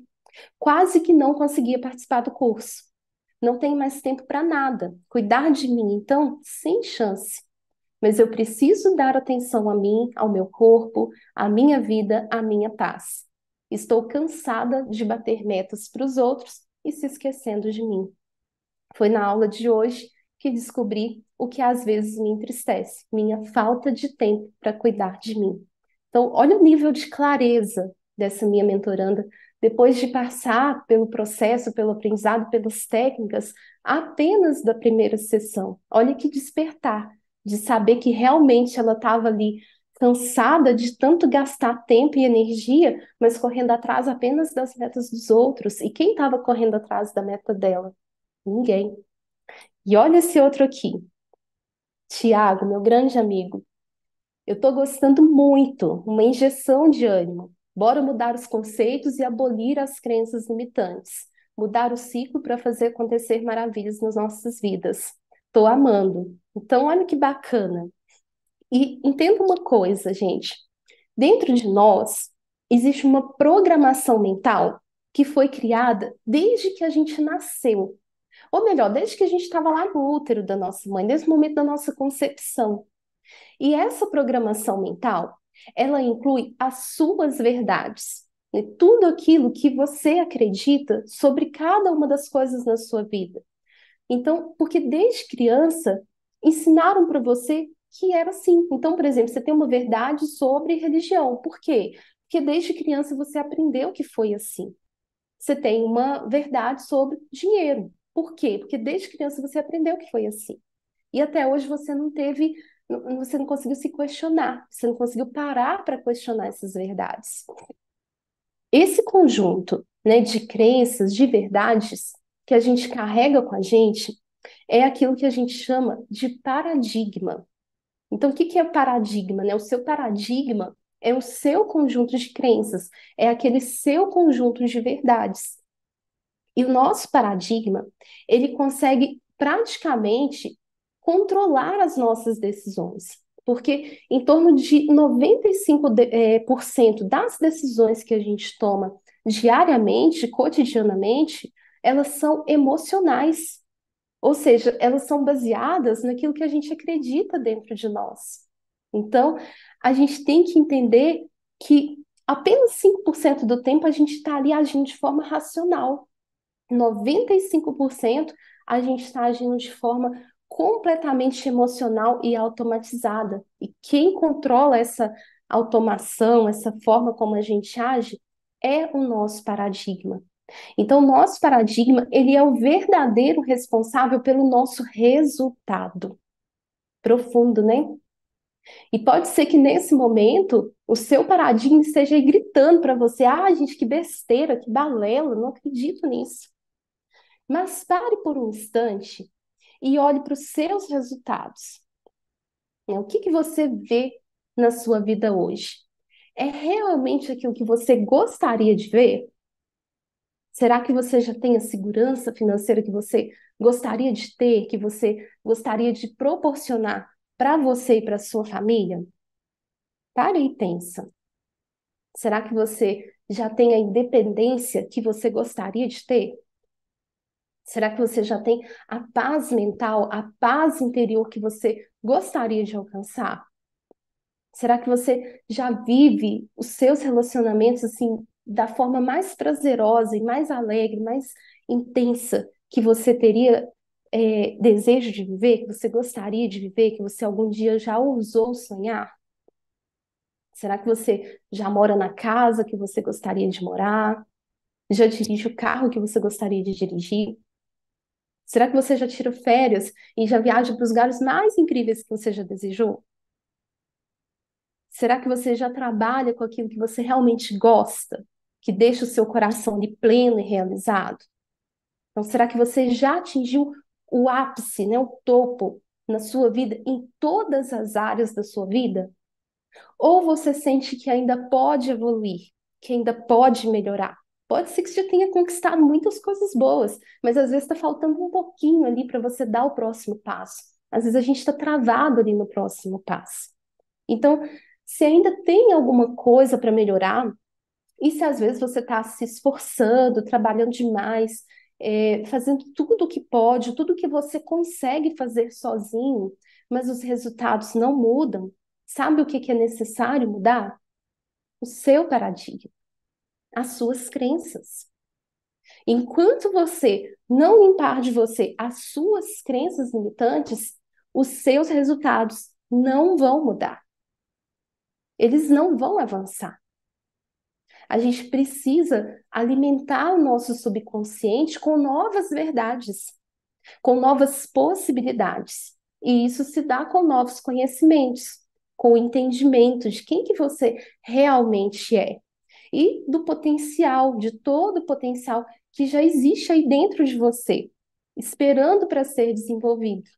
Quase que não conseguia participar do curso não tenho mais tempo para nada. Cuidar de mim, então, sem chance. Mas eu preciso dar atenção a mim, ao meu corpo, à minha vida, à minha paz. Estou cansada de bater metas para os outros e se esquecendo de mim. Foi na aula de hoje que descobri o que às vezes me entristece, minha falta de tempo para cuidar de mim. Então, olha o nível de clareza dessa minha mentoranda depois de passar pelo processo, pelo aprendizado, pelas técnicas, apenas da primeira sessão. Olha que despertar, de saber que realmente ela estava ali cansada de tanto gastar tempo e energia, mas correndo atrás apenas das metas dos outros. E quem estava correndo atrás da meta dela? Ninguém. E olha esse outro aqui. Tiago, meu grande amigo. Eu estou gostando muito, uma injeção de ânimo. Bora mudar os conceitos e abolir as crenças limitantes. Mudar o ciclo para fazer acontecer maravilhas nas nossas vidas. Tô amando. Então, olha que bacana. E entenda uma coisa, gente. Dentro de nós existe uma programação mental que foi criada desde que a gente nasceu. Ou melhor, desde que a gente estava lá no útero da nossa mãe, desde o momento da nossa concepção. E essa programação mental, ela inclui as suas verdades, né? tudo aquilo que você acredita sobre cada uma das coisas na sua vida. Então, porque desde criança ensinaram para você que era assim. Então, por exemplo, você tem uma verdade sobre religião. Por quê? Porque desde criança você aprendeu que foi assim. Você tem uma verdade sobre dinheiro. Por quê? Porque desde criança você aprendeu que foi assim. E até hoje você não teve você não conseguiu se questionar, você não conseguiu parar para questionar essas verdades. Esse conjunto né, de crenças, de verdades que a gente carrega com a gente, é aquilo que a gente chama de paradigma. Então, o que, que é paradigma? Né? O seu paradigma é o seu conjunto de crenças, é aquele seu conjunto de verdades. E o nosso paradigma, ele consegue praticamente controlar as nossas decisões, porque em torno de 95% de, é, por cento das decisões que a gente toma diariamente, cotidianamente, elas são emocionais, ou seja, elas são baseadas naquilo que a gente acredita dentro de nós. Então, a gente tem que entender que apenas 5% do tempo a gente está ali agindo de forma racional. 95% a gente está agindo de forma completamente emocional e automatizada. E quem controla essa automação, essa forma como a gente age, é o nosso paradigma. Então, nosso paradigma, ele é o verdadeiro responsável pelo nosso resultado. Profundo, né? E pode ser que nesse momento o seu paradigma esteja aí gritando para você: "Ah, gente, que besteira, que balela, não acredito nisso". Mas pare por um instante e olhe para os seus resultados. É, o que, que você vê na sua vida hoje? É realmente aquilo que você gostaria de ver? Será que você já tem a segurança financeira que você gostaria de ter, que você gostaria de proporcionar para você e para sua família? pare e pensa. Será que você já tem a independência que você gostaria de ter? Será que você já tem a paz mental, a paz interior que você gostaria de alcançar? Será que você já vive os seus relacionamentos assim da forma mais prazerosa e mais alegre, mais intensa que você teria é, desejo de viver, que você gostaria de viver, que você algum dia já ousou sonhar? Será que você já mora na casa que você gostaria de morar? Já dirige o carro que você gostaria de dirigir? Será que você já tirou férias e já viaja para os lugares mais incríveis que você já desejou? Será que você já trabalha com aquilo que você realmente gosta, que deixa o seu coração de pleno e realizado? Então, será que você já atingiu o ápice, né, o topo na sua vida, em todas as áreas da sua vida? Ou você sente que ainda pode evoluir, que ainda pode melhorar? Pode ser que você já tenha conquistado muitas coisas boas, mas às vezes está faltando um pouquinho ali para você dar o próximo passo. Às vezes a gente está travado ali no próximo passo. Então, se ainda tem alguma coisa para melhorar, e se às vezes você está se esforçando, trabalhando demais, é, fazendo tudo o que pode, tudo o que você consegue fazer sozinho, mas os resultados não mudam, sabe o que, que é necessário mudar? O seu paradigma as suas crenças. Enquanto você não limpar de você as suas crenças limitantes, os seus resultados não vão mudar. Eles não vão avançar. A gente precisa alimentar o nosso subconsciente com novas verdades, com novas possibilidades. E isso se dá com novos conhecimentos, com o entendimento de quem que você realmente é, e do potencial, de todo o potencial que já existe aí dentro de você, esperando para ser desenvolvido.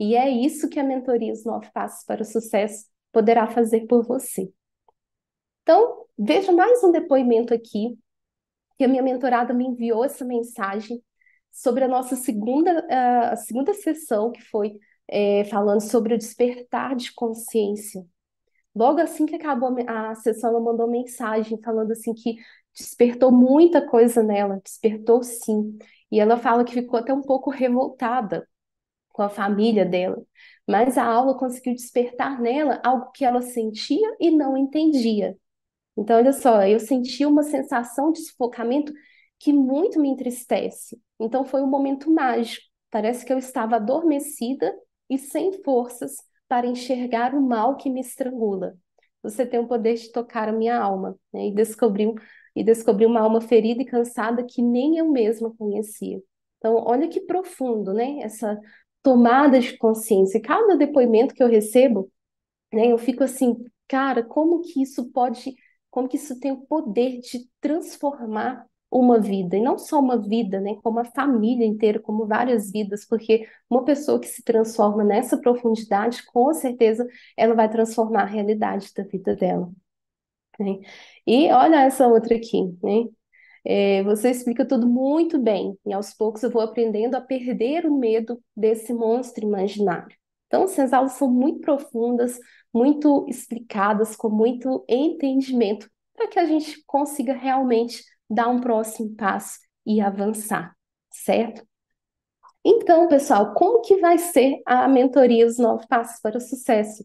E é isso que a mentoria Os Nove Passos para o Sucesso poderá fazer por você. Então, veja mais um depoimento aqui, que a minha mentorada me enviou essa mensagem sobre a nossa segunda, a segunda sessão, que foi é, falando sobre o despertar de consciência. Logo assim que acabou a sessão, ela mandou mensagem falando assim que despertou muita coisa nela, despertou sim. E ela fala que ficou até um pouco revoltada com a família dela, mas a aula conseguiu despertar nela algo que ela sentia e não entendia. Então, olha só, eu senti uma sensação de sufocamento que muito me entristece. Então, foi um momento mágico. Parece que eu estava adormecida e sem forças para enxergar o mal que me estrangula. Você tem o poder de tocar a minha alma né? e descobriu e descobri uma alma ferida e cansada que nem eu mesma conhecia. Então, olha que profundo, né? Essa tomada de consciência. Cada depoimento que eu recebo, né, eu fico assim, cara, como que isso pode, como que isso tem o poder de transformar uma vida, e não só uma vida, né, como a família inteira, como várias vidas, porque uma pessoa que se transforma nessa profundidade, com certeza ela vai transformar a realidade da vida dela. Né? E olha essa outra aqui, né? É, você explica tudo muito bem, e aos poucos eu vou aprendendo a perder o medo desse monstro imaginário. Então, essas aulas são muito profundas, muito explicadas, com muito entendimento, para que a gente consiga realmente dar um próximo passo e avançar, certo? Então, pessoal, como que vai ser a mentoria Os Nove Passos para o Sucesso?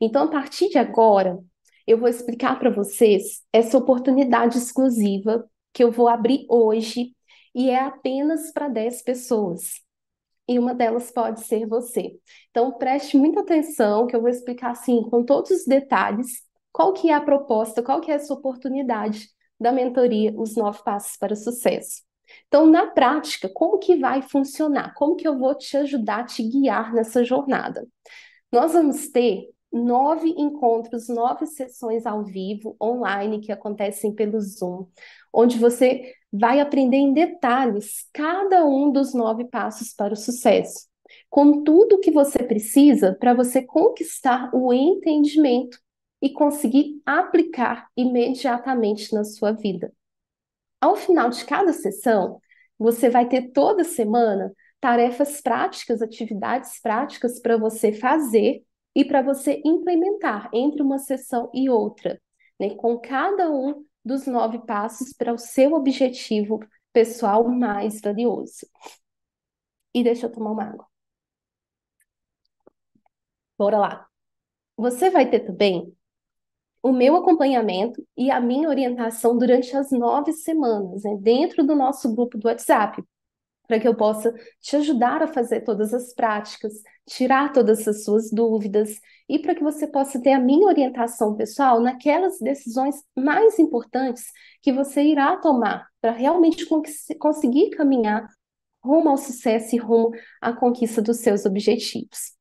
Então, a partir de agora, eu vou explicar para vocês essa oportunidade exclusiva que eu vou abrir hoje e é apenas para 10 pessoas. E uma delas pode ser você. Então, preste muita atenção que eu vou explicar assim com todos os detalhes qual que é a proposta, qual que é essa oportunidade da mentoria Os Nove Passos para o Sucesso. Então, na prática, como que vai funcionar? Como que eu vou te ajudar, te guiar nessa jornada? Nós vamos ter nove encontros, nove sessões ao vivo, online, que acontecem pelo Zoom, onde você vai aprender em detalhes cada um dos nove passos para o sucesso, com tudo que você precisa para você conquistar o entendimento e conseguir aplicar imediatamente na sua vida. Ao final de cada sessão, você vai ter toda semana tarefas práticas, atividades práticas para você fazer e para você implementar entre uma sessão e outra, né? com cada um dos nove passos para o seu objetivo pessoal mais valioso. E deixa eu tomar uma água. Bora lá. Você vai ter também o meu acompanhamento e a minha orientação durante as nove semanas, né, dentro do nosso grupo do WhatsApp, para que eu possa te ajudar a fazer todas as práticas, tirar todas as suas dúvidas e para que você possa ter a minha orientação pessoal naquelas decisões mais importantes que você irá tomar para realmente conseguir caminhar rumo ao sucesso e rumo à conquista dos seus objetivos.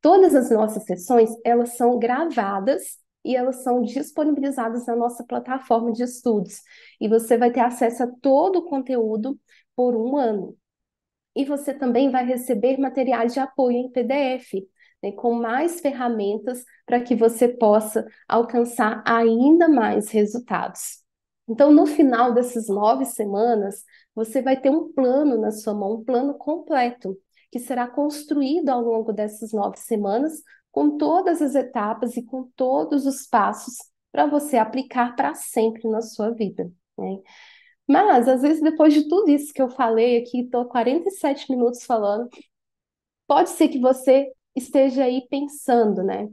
Todas as nossas sessões, elas são gravadas e elas são disponibilizadas na nossa plataforma de estudos. E você vai ter acesso a todo o conteúdo por um ano. E você também vai receber materiais de apoio em PDF, né, com mais ferramentas para que você possa alcançar ainda mais resultados. Então, no final dessas nove semanas, você vai ter um plano na sua mão, um plano completo, que será construído ao longo dessas nove semanas com todas as etapas e com todos os passos para você aplicar para sempre na sua vida. Né? Mas, às vezes, depois de tudo isso que eu falei aqui, estou 47 minutos falando, pode ser que você esteja aí pensando, né?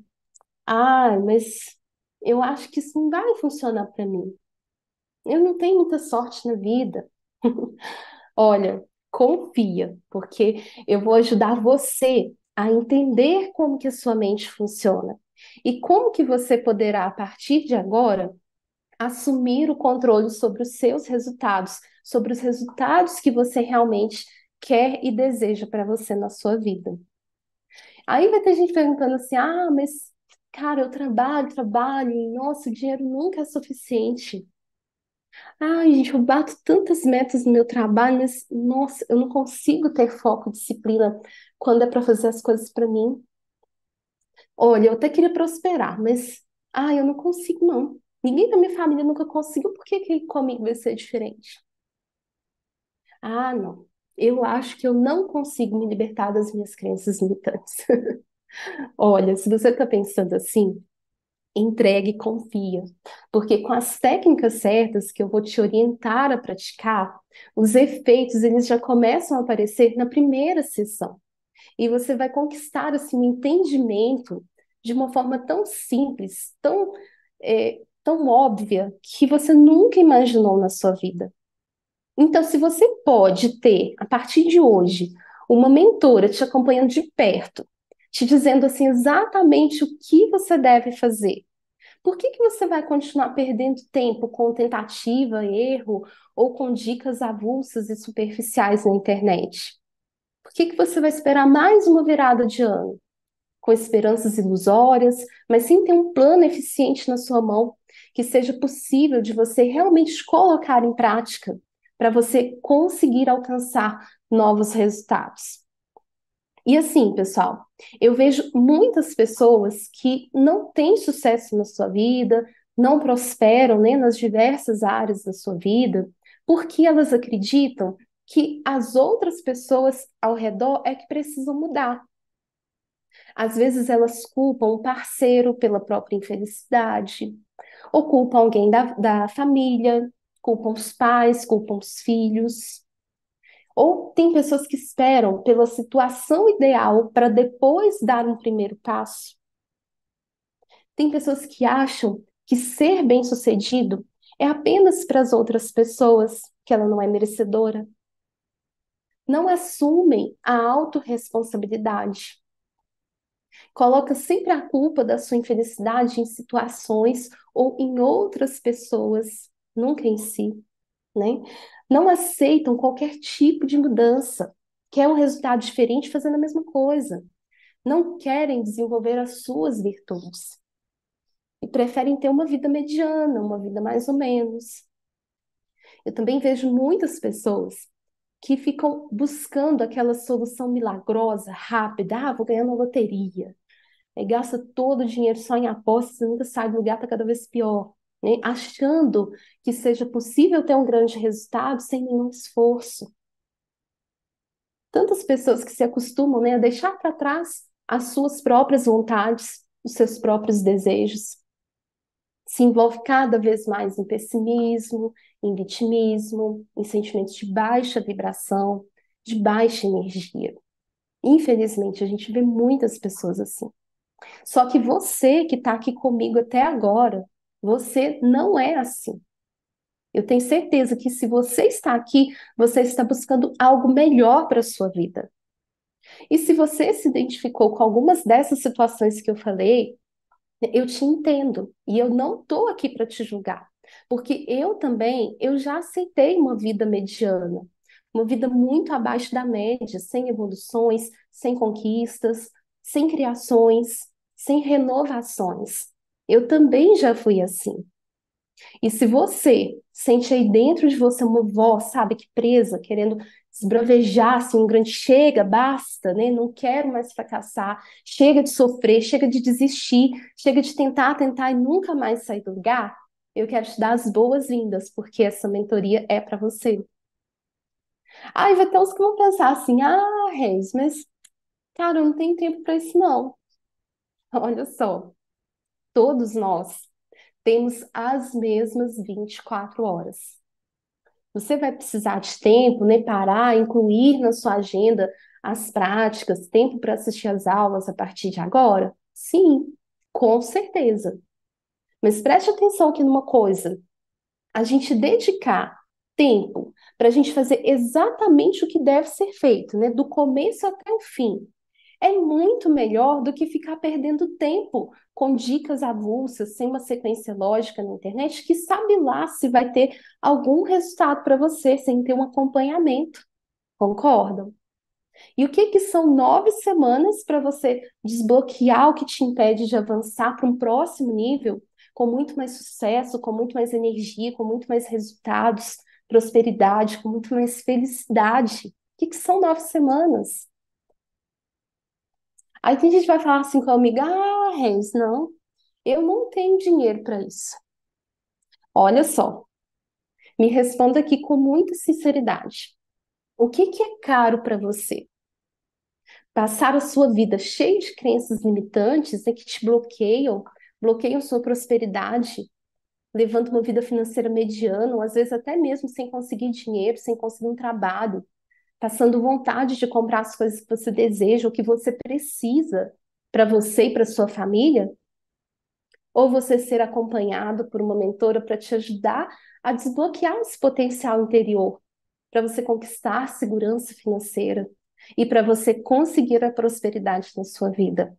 Ah, mas eu acho que isso não vai funcionar para mim. Eu não tenho muita sorte na vida. <laughs> Olha, confia, porque eu vou ajudar você a entender como que a sua mente funciona e como que você poderá a partir de agora assumir o controle sobre os seus resultados, sobre os resultados que você realmente quer e deseja para você na sua vida. Aí vai ter gente perguntando assim: "Ah, mas cara, eu trabalho, trabalho, e nossa, o dinheiro nunca é suficiente". Ai, gente, eu bato tantas metas no meu trabalho, mas nossa, eu não consigo ter foco e disciplina quando é para fazer as coisas para mim. Olha, eu até queria prosperar, mas ah, eu não consigo não. Ninguém da minha família nunca conseguiu, por que que comigo vai ser diferente? Ah, não. Eu acho que eu não consigo me libertar das minhas crenças limitantes. <laughs> Olha, se você está pensando assim, entregue e confia, porque com as técnicas certas que eu vou te orientar a praticar, os efeitos eles já começam a aparecer na primeira sessão. E você vai conquistar assim, um entendimento de uma forma tão simples, tão, é, tão óbvia, que você nunca imaginou na sua vida. Então, se você pode ter, a partir de hoje, uma mentora te acompanhando de perto, te dizendo assim exatamente o que você deve fazer, por que, que você vai continuar perdendo tempo com tentativa, erro ou com dicas avulsas e superficiais na internet? Por que, que você vai esperar mais uma virada de ano? Com esperanças ilusórias, mas sem ter um plano eficiente na sua mão que seja possível de você realmente colocar em prática para você conseguir alcançar novos resultados. E assim, pessoal, eu vejo muitas pessoas que não têm sucesso na sua vida, não prosperam né, nas diversas áreas da sua vida, porque elas acreditam que as outras pessoas ao redor é que precisam mudar. Às vezes elas culpam o parceiro pela própria infelicidade, ou culpam alguém da, da família, culpam os pais, culpam os filhos. Ou tem pessoas que esperam pela situação ideal para depois dar um primeiro passo. Tem pessoas que acham que ser bem-sucedido é apenas para as outras pessoas, que ela não é merecedora, não assumem a autorresponsabilidade. Coloca sempre a culpa da sua infelicidade em situações ou em outras pessoas, nunca em si. Né? Não aceitam qualquer tipo de mudança, quer é um resultado diferente fazendo a mesma coisa. Não querem desenvolver as suas virtudes. E preferem ter uma vida mediana, uma vida mais ou menos. Eu também vejo muitas pessoas que ficam buscando aquela solução milagrosa, rápida. Ah, vou ganhar na loteria. E gasta todo o dinheiro só em apostas, nunca sai do lugar, está cada vez pior. Né? Achando que seja possível ter um grande resultado sem nenhum esforço. Tantas pessoas que se acostumam né, a deixar para trás as suas próprias vontades, os seus próprios desejos, se envolve cada vez mais em pessimismo, em vitimismo, em sentimentos de baixa vibração, de baixa energia. Infelizmente, a gente vê muitas pessoas assim. Só que você que está aqui comigo até agora, você não é assim. Eu tenho certeza que se você está aqui, você está buscando algo melhor para a sua vida. E se você se identificou com algumas dessas situações que eu falei, eu te entendo e eu não estou aqui para te julgar, porque eu também eu já aceitei uma vida mediana, uma vida muito abaixo da média, sem evoluções, sem conquistas, sem criações, sem renovações. Eu também já fui assim. E se você sente aí dentro de você uma voz, sabe, que presa, querendo esbravejar, assim, um grande chega, basta, né? Não quero mais fracassar, chega de sofrer, chega de desistir, chega de tentar, tentar e nunca mais sair do lugar. Eu quero te dar as boas-vindas, porque essa mentoria é para você. Aí vai ter uns que vão pensar assim: ah, Reis, mas, cara, eu não tenho tempo para isso, não. <laughs> Olha só, todos nós temos as mesmas 24 horas. Você vai precisar de tempo, né, parar, incluir na sua agenda as práticas, tempo para assistir às aulas a partir de agora? Sim, com certeza. Mas preste atenção aqui numa coisa: a gente dedicar tempo para a gente fazer exatamente o que deve ser feito, né, do começo até o fim, é muito melhor do que ficar perdendo tempo com dicas avulsas, sem uma sequência lógica na internet, que sabe lá se vai ter algum resultado para você, sem ter um acompanhamento. Concordam? E o que, que são nove semanas para você desbloquear o que te impede de avançar para um próximo nível com muito mais sucesso, com muito mais energia, com muito mais resultados, prosperidade, com muito mais felicidade? O que, que são nove semanas? Aí tem gente que vai falar assim comigo, ah, Reis, não, eu não tenho dinheiro para isso. Olha só, me responda aqui com muita sinceridade. O que, que é caro para você? Passar a sua vida cheia de crenças limitantes né, que te bloqueiam, bloqueiam sua prosperidade, levando uma vida financeira mediana, ou às vezes até mesmo sem conseguir dinheiro, sem conseguir um trabalho, passando vontade de comprar as coisas que você deseja, o que você precisa para você e para sua família? Ou você ser acompanhado por uma mentora para te ajudar a desbloquear esse potencial interior, para você conquistar segurança financeira e para você conseguir a prosperidade na sua vida?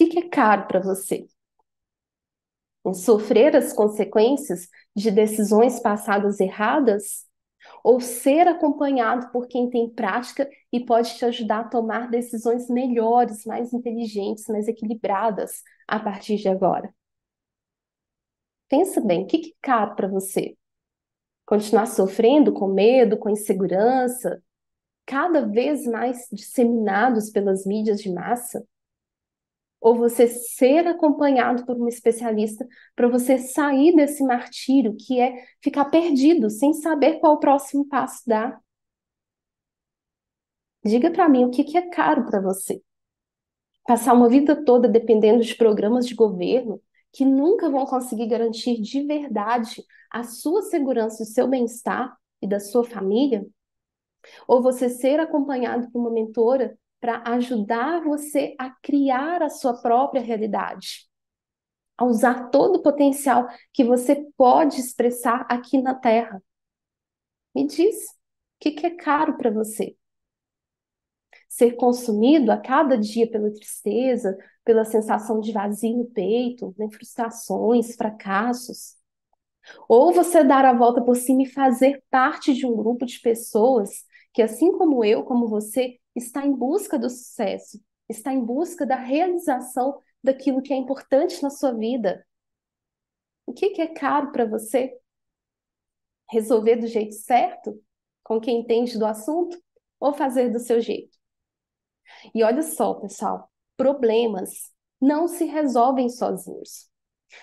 O que é caro para você? Sofrer as consequências de decisões passadas erradas ou ser acompanhado por quem tem prática e pode te ajudar a tomar decisões melhores, mais inteligentes, mais equilibradas a partir de agora. Pensa bem, o que, que cabe para você? Continuar sofrendo com medo, com insegurança, cada vez mais disseminados pelas mídias de massa? ou você ser acompanhado por um especialista para você sair desse martírio que é ficar perdido sem saber qual o próximo passo dar. Diga para mim o que, que é caro para você. Passar uma vida toda dependendo de programas de governo que nunca vão conseguir garantir de verdade a sua segurança, o seu bem-estar e da sua família? Ou você ser acompanhado por uma mentora para ajudar você a criar a sua própria realidade, a usar todo o potencial que você pode expressar aqui na Terra. Me diz, o que, é caro para você? Ser consumido a cada dia pela tristeza, pela sensação de vazio no peito, né, frustrações, fracassos? Ou você dar a volta por cima e fazer parte de um grupo de pessoas que, assim como eu, como você, está em busca do sucesso, está em busca da realização daquilo que é importante na sua vida. O que, que é caro para você? Resolver do jeito certo, com quem entende do assunto, ou fazer do seu jeito? E olha só, pessoal, problemas não se resolvem sozinhos.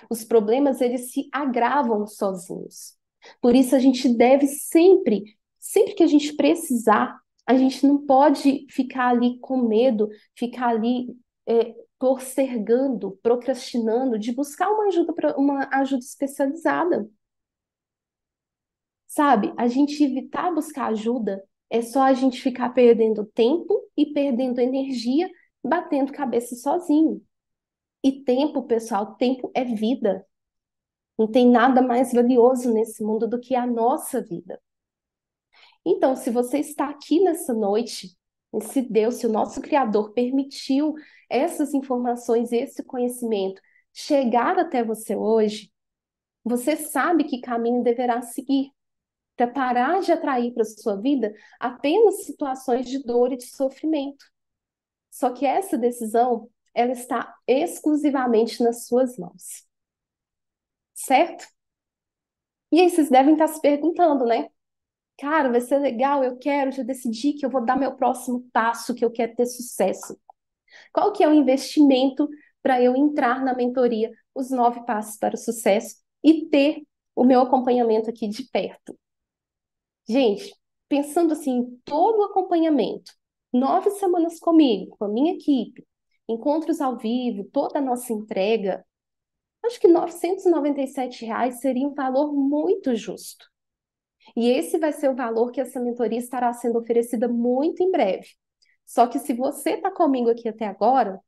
Os problemas eles se agravam sozinhos. Por isso a gente deve sempre, sempre que a gente precisar a gente não pode ficar ali com medo, ficar ali é, postergando, procrastinando de buscar uma ajuda, uma ajuda especializada. Sabe, a gente evitar buscar ajuda é só a gente ficar perdendo tempo e perdendo energia, batendo cabeça sozinho. E tempo, pessoal, tempo é vida. Não tem nada mais valioso nesse mundo do que a nossa vida. Então, se você está aqui nessa noite, se Deus, se o nosso Criador permitiu essas informações, esse conhecimento chegar até você hoje, você sabe que caminho deverá seguir para parar de atrair para a sua vida apenas situações de dor e de sofrimento. Só que essa decisão, ela está exclusivamente nas suas mãos. Certo? E aí vocês devem estar se perguntando, né? cara, vai ser legal, eu quero, já decidi que eu vou dar meu próximo passo, que eu quero ter sucesso. Qual que é o investimento para eu entrar na mentoria Os Nove Passos para o Sucesso e ter o meu acompanhamento aqui de perto? Gente, pensando assim, em todo o acompanhamento, nove semanas comigo, com a minha equipe, encontros ao vivo, toda a nossa entrega, acho que R$ 997 seria um valor muito justo. E esse vai ser o valor que essa mentoria estará sendo oferecida muito em breve. Só que se você está comigo aqui até agora,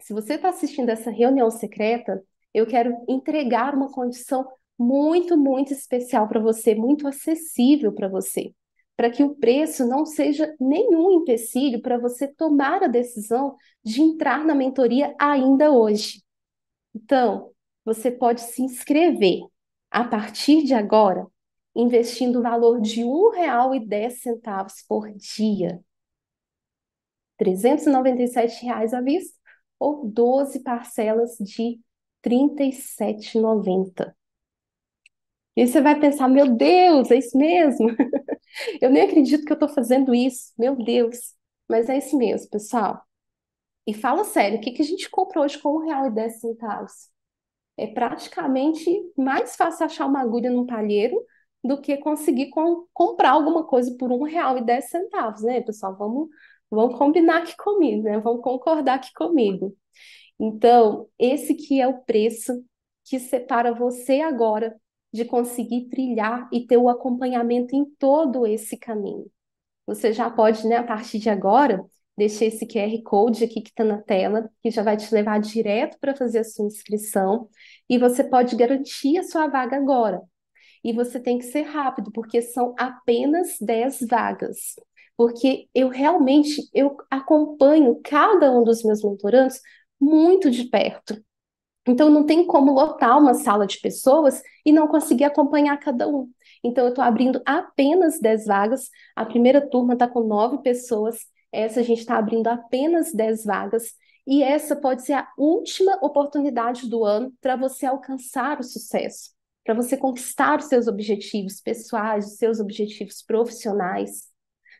se você está assistindo essa reunião secreta, eu quero entregar uma condição muito, muito especial para você, muito acessível para você, para que o preço não seja nenhum empecilho para você tomar a decisão de entrar na mentoria ainda hoje. Então, você pode se inscrever a partir de agora investindo o valor de dez centavos por dia. R$ reais à vista ou 12 parcelas de R$ 37,90. E você vai pensar, meu Deus, é isso mesmo? <laughs> eu nem acredito que eu estou fazendo isso, meu Deus. Mas é isso mesmo, pessoal. E fala sério, o que, que a gente compra hoje com R$1,10? É praticamente mais fácil achar uma agulha num palheiro do que conseguir com, comprar alguma coisa por um real e dez centavos, né, pessoal? Vamos, vamos combinar aqui comigo, né? Vamos concordar aqui comigo. Então, esse que é o preço que separa você agora de conseguir trilhar e ter o acompanhamento em todo esse caminho. Você já pode, né, a partir de agora, deixar esse QR Code aqui que está na tela, que já vai te levar direto para fazer a sua inscrição, e você pode garantir a sua vaga agora e você tem que ser rápido, porque são apenas 10 vagas. Porque eu realmente eu acompanho cada um dos meus mentorandos muito de perto. Então não tem como lotar uma sala de pessoas e não conseguir acompanhar cada um. Então eu estou abrindo apenas 10 vagas. A primeira turma está com 9 pessoas. Essa a gente está abrindo apenas 10 vagas. E essa pode ser a última oportunidade do ano para você alcançar o sucesso para você conquistar os seus objetivos pessoais, os seus objetivos profissionais,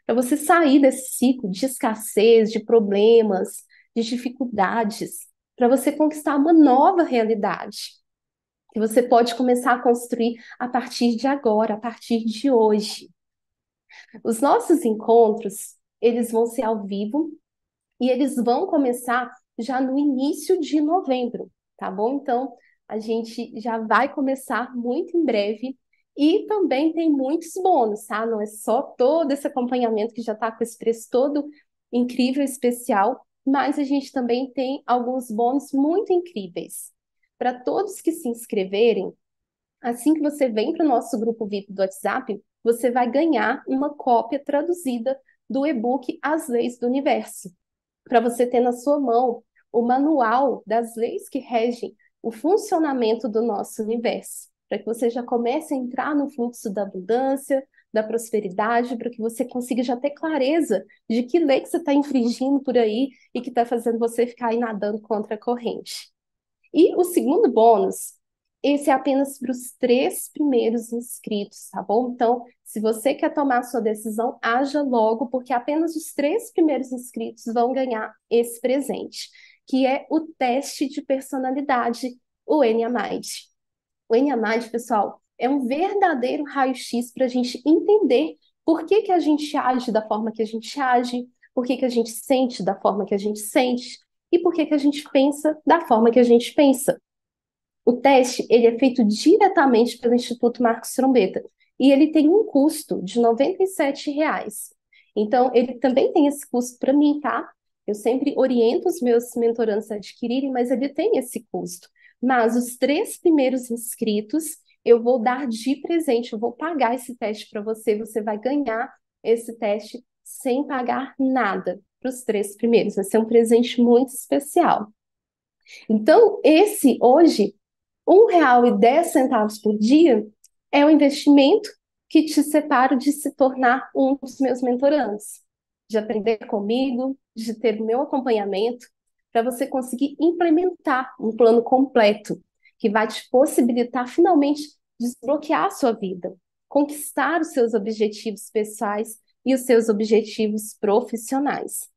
para você sair desse ciclo de escassez, de problemas, de dificuldades, para você conquistar uma nova realidade que você pode começar a construir a partir de agora, a partir de hoje. Os nossos encontros, eles vão ser ao vivo e eles vão começar já no início de novembro, tá bom? Então, a gente já vai começar muito em breve e também tem muitos bônus, tá? Não é só todo esse acompanhamento que já está com esse preço todo incrível, especial, mas a gente também tem alguns bônus muito incríveis. Para todos que se inscreverem, assim que você vem para o nosso grupo VIP do WhatsApp, você vai ganhar uma cópia traduzida do e-book As Leis do Universo, para você ter na sua mão o manual das leis que regem o funcionamento do nosso universo, para que você já comece a entrar no fluxo da abundância, da prosperidade, para que você consiga já ter clareza de que lei que você está infringindo por aí e que está fazendo você ficar aí nadando contra a corrente. E o segundo bônus, esse é apenas para os três primeiros inscritos, tá bom? Então, se você quer tomar a sua decisão, haja logo, porque apenas os três primeiros inscritos vão ganhar esse presente que é o teste de personalidade, o Enneamide. O Enneamide, pessoal, é um verdadeiro raio-x para a gente entender por que, que a gente age da forma que a gente age, por que, que a gente sente da forma que a gente sente e por que, que a gente pensa da forma que a gente pensa. O teste ele é feito diretamente pelo Instituto Marcos Trombeta e ele tem um custo de R$ 97,00. Então, ele também tem esse custo para mim, tá? Eu sempre oriento os meus mentorandos a adquirirem, mas ele tem esse custo. Mas os três primeiros inscritos, eu vou dar de presente, eu vou pagar esse teste para você, você vai ganhar esse teste sem pagar nada para os três primeiros. Vai ser um presente muito especial. Então, esse hoje, R$ 1,10 por dia, é o um investimento que te separa de se tornar um dos meus mentorandos, de aprender comigo, de ter o meu acompanhamento para você conseguir implementar um plano completo que vai te possibilitar finalmente desbloquear a sua vida, conquistar os seus objetivos pessoais e os seus objetivos profissionais.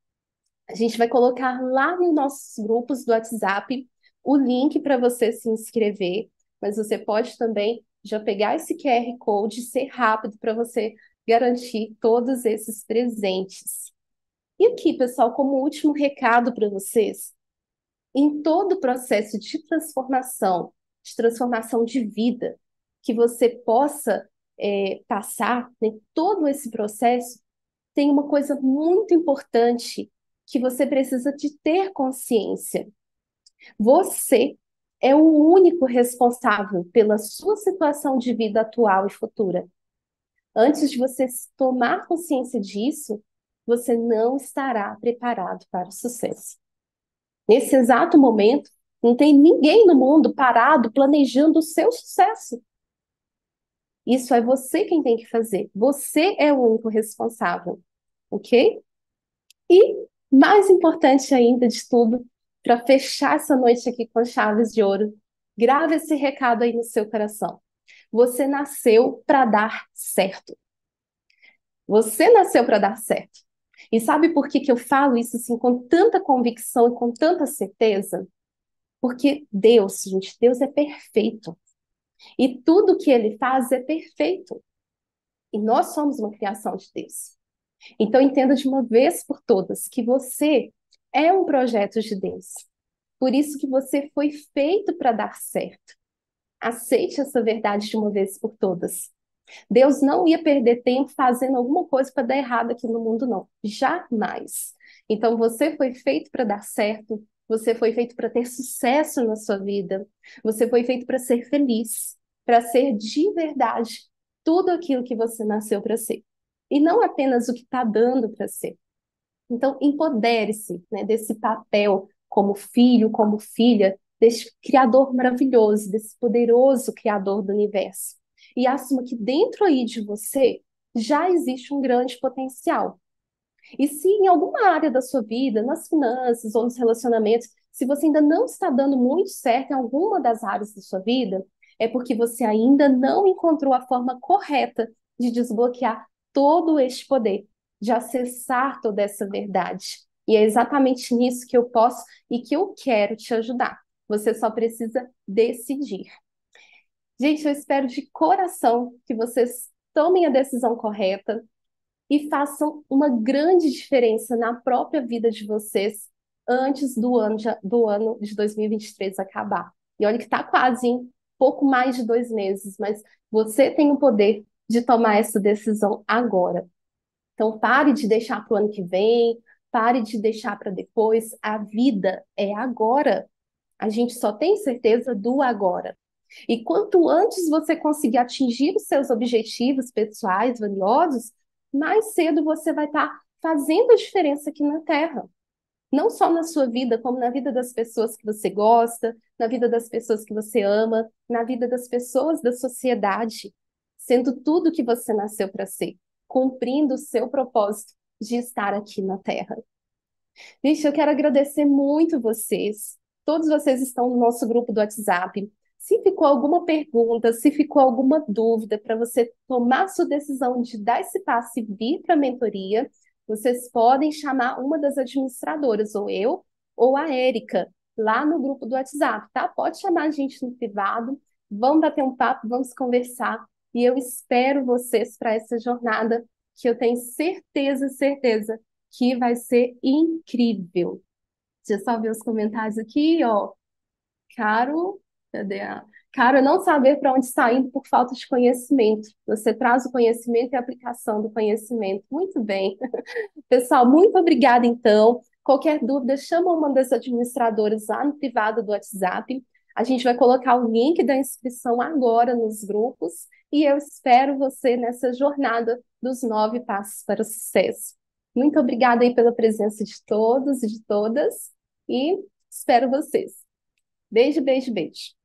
A gente vai colocar lá nos nossos grupos do WhatsApp o link para você se inscrever, mas você pode também já pegar esse QR Code e ser rápido para você garantir todos esses presentes. E aqui, pessoal, como último recado para vocês, em todo o processo de transformação, de transformação de vida, que você possa é, passar, né, todo esse processo, tem uma coisa muito importante que você precisa de ter consciência. Você é o único responsável pela sua situação de vida atual e futura. Antes de você tomar consciência disso, você não estará preparado para o sucesso. Nesse exato momento, não tem ninguém no mundo parado planejando o seu sucesso. Isso é você quem tem que fazer. Você é o único responsável, ok? E mais importante ainda de tudo, para fechar essa noite aqui com chaves de ouro, grave esse recado aí no seu coração. Você nasceu para dar certo. Você nasceu para dar certo. E sabe por que, que eu falo isso assim, com tanta convicção e com tanta certeza? Porque Deus, gente, Deus é perfeito. E tudo que ele faz é perfeito. E nós somos uma criação de Deus. Então entenda de uma vez por todas que você é um projeto de Deus. Por isso que você foi feito para dar certo. Aceite essa verdade de uma vez por todas. Deus não ia perder tempo fazendo alguma coisa para dar errado aqui no mundo, não. Jamais. Então, você foi feito para dar certo, você foi feito para ter sucesso na sua vida, você foi feito para ser feliz, para ser de verdade tudo aquilo que você nasceu para ser. E não apenas o que está dando para ser. Então, empodere-se né, desse papel como filho, como filha, desse Criador maravilhoso, desse poderoso Criador do universo e assuma que dentro aí de você já existe um grande potencial. E se em alguma área da sua vida, nas finanças ou nos relacionamentos, se você ainda não está dando muito certo em alguma das áreas da sua vida, é porque você ainda não encontrou a forma correta de desbloquear todo este poder, de acessar toda essa verdade. E é exatamente nisso que eu posso e que eu quero te ajudar. Você só precisa decidir. Gente, eu espero de coração que vocês tomem a decisão correta e façam uma grande diferença na própria vida de vocês antes do ano, do ano de 2023 acabar. E olha que está quase, hein? Pouco mais de dois meses, mas você tem o poder de tomar essa decisão agora. Então, pare de deixar para o ano que vem, pare de deixar para depois. A vida é agora. A gente só tem certeza do agora. E quanto antes você conseguir atingir os seus objetivos pessoais valiosos, mais cedo você vai estar tá fazendo a diferença aqui na Terra. Não só na sua vida, como na vida das pessoas que você gosta, na vida das pessoas que você ama, na vida das pessoas da sociedade, sendo tudo que você nasceu para ser, cumprindo o seu propósito de estar aqui na Terra. Gente, eu quero agradecer muito vocês. Todos vocês estão no nosso grupo do WhatsApp. Se ficou alguma pergunta, se ficou alguma dúvida para você tomar sua decisão de dar esse passo e vir para a mentoria, vocês podem chamar uma das administradoras, ou eu, ou a Érica, lá no grupo do WhatsApp, tá? Pode chamar a gente no privado, vamos bater um papo, vamos conversar, e eu espero vocês para essa jornada que eu tenho certeza, certeza que vai ser incrível. Deixa eu só ver os comentários aqui, ó. Caro Cadê a. Cara, não saber para onde está indo por falta de conhecimento. Você traz o conhecimento e a aplicação do conhecimento. Muito bem. <laughs> Pessoal, muito obrigada, então. Qualquer dúvida, chama uma das administradoras lá no privado do WhatsApp. A gente vai colocar o link da inscrição agora nos grupos e eu espero você nessa jornada dos nove passos para o sucesso. Muito obrigada aí pela presença de todos e de todas e espero vocês. Beijo, beijo, beijo.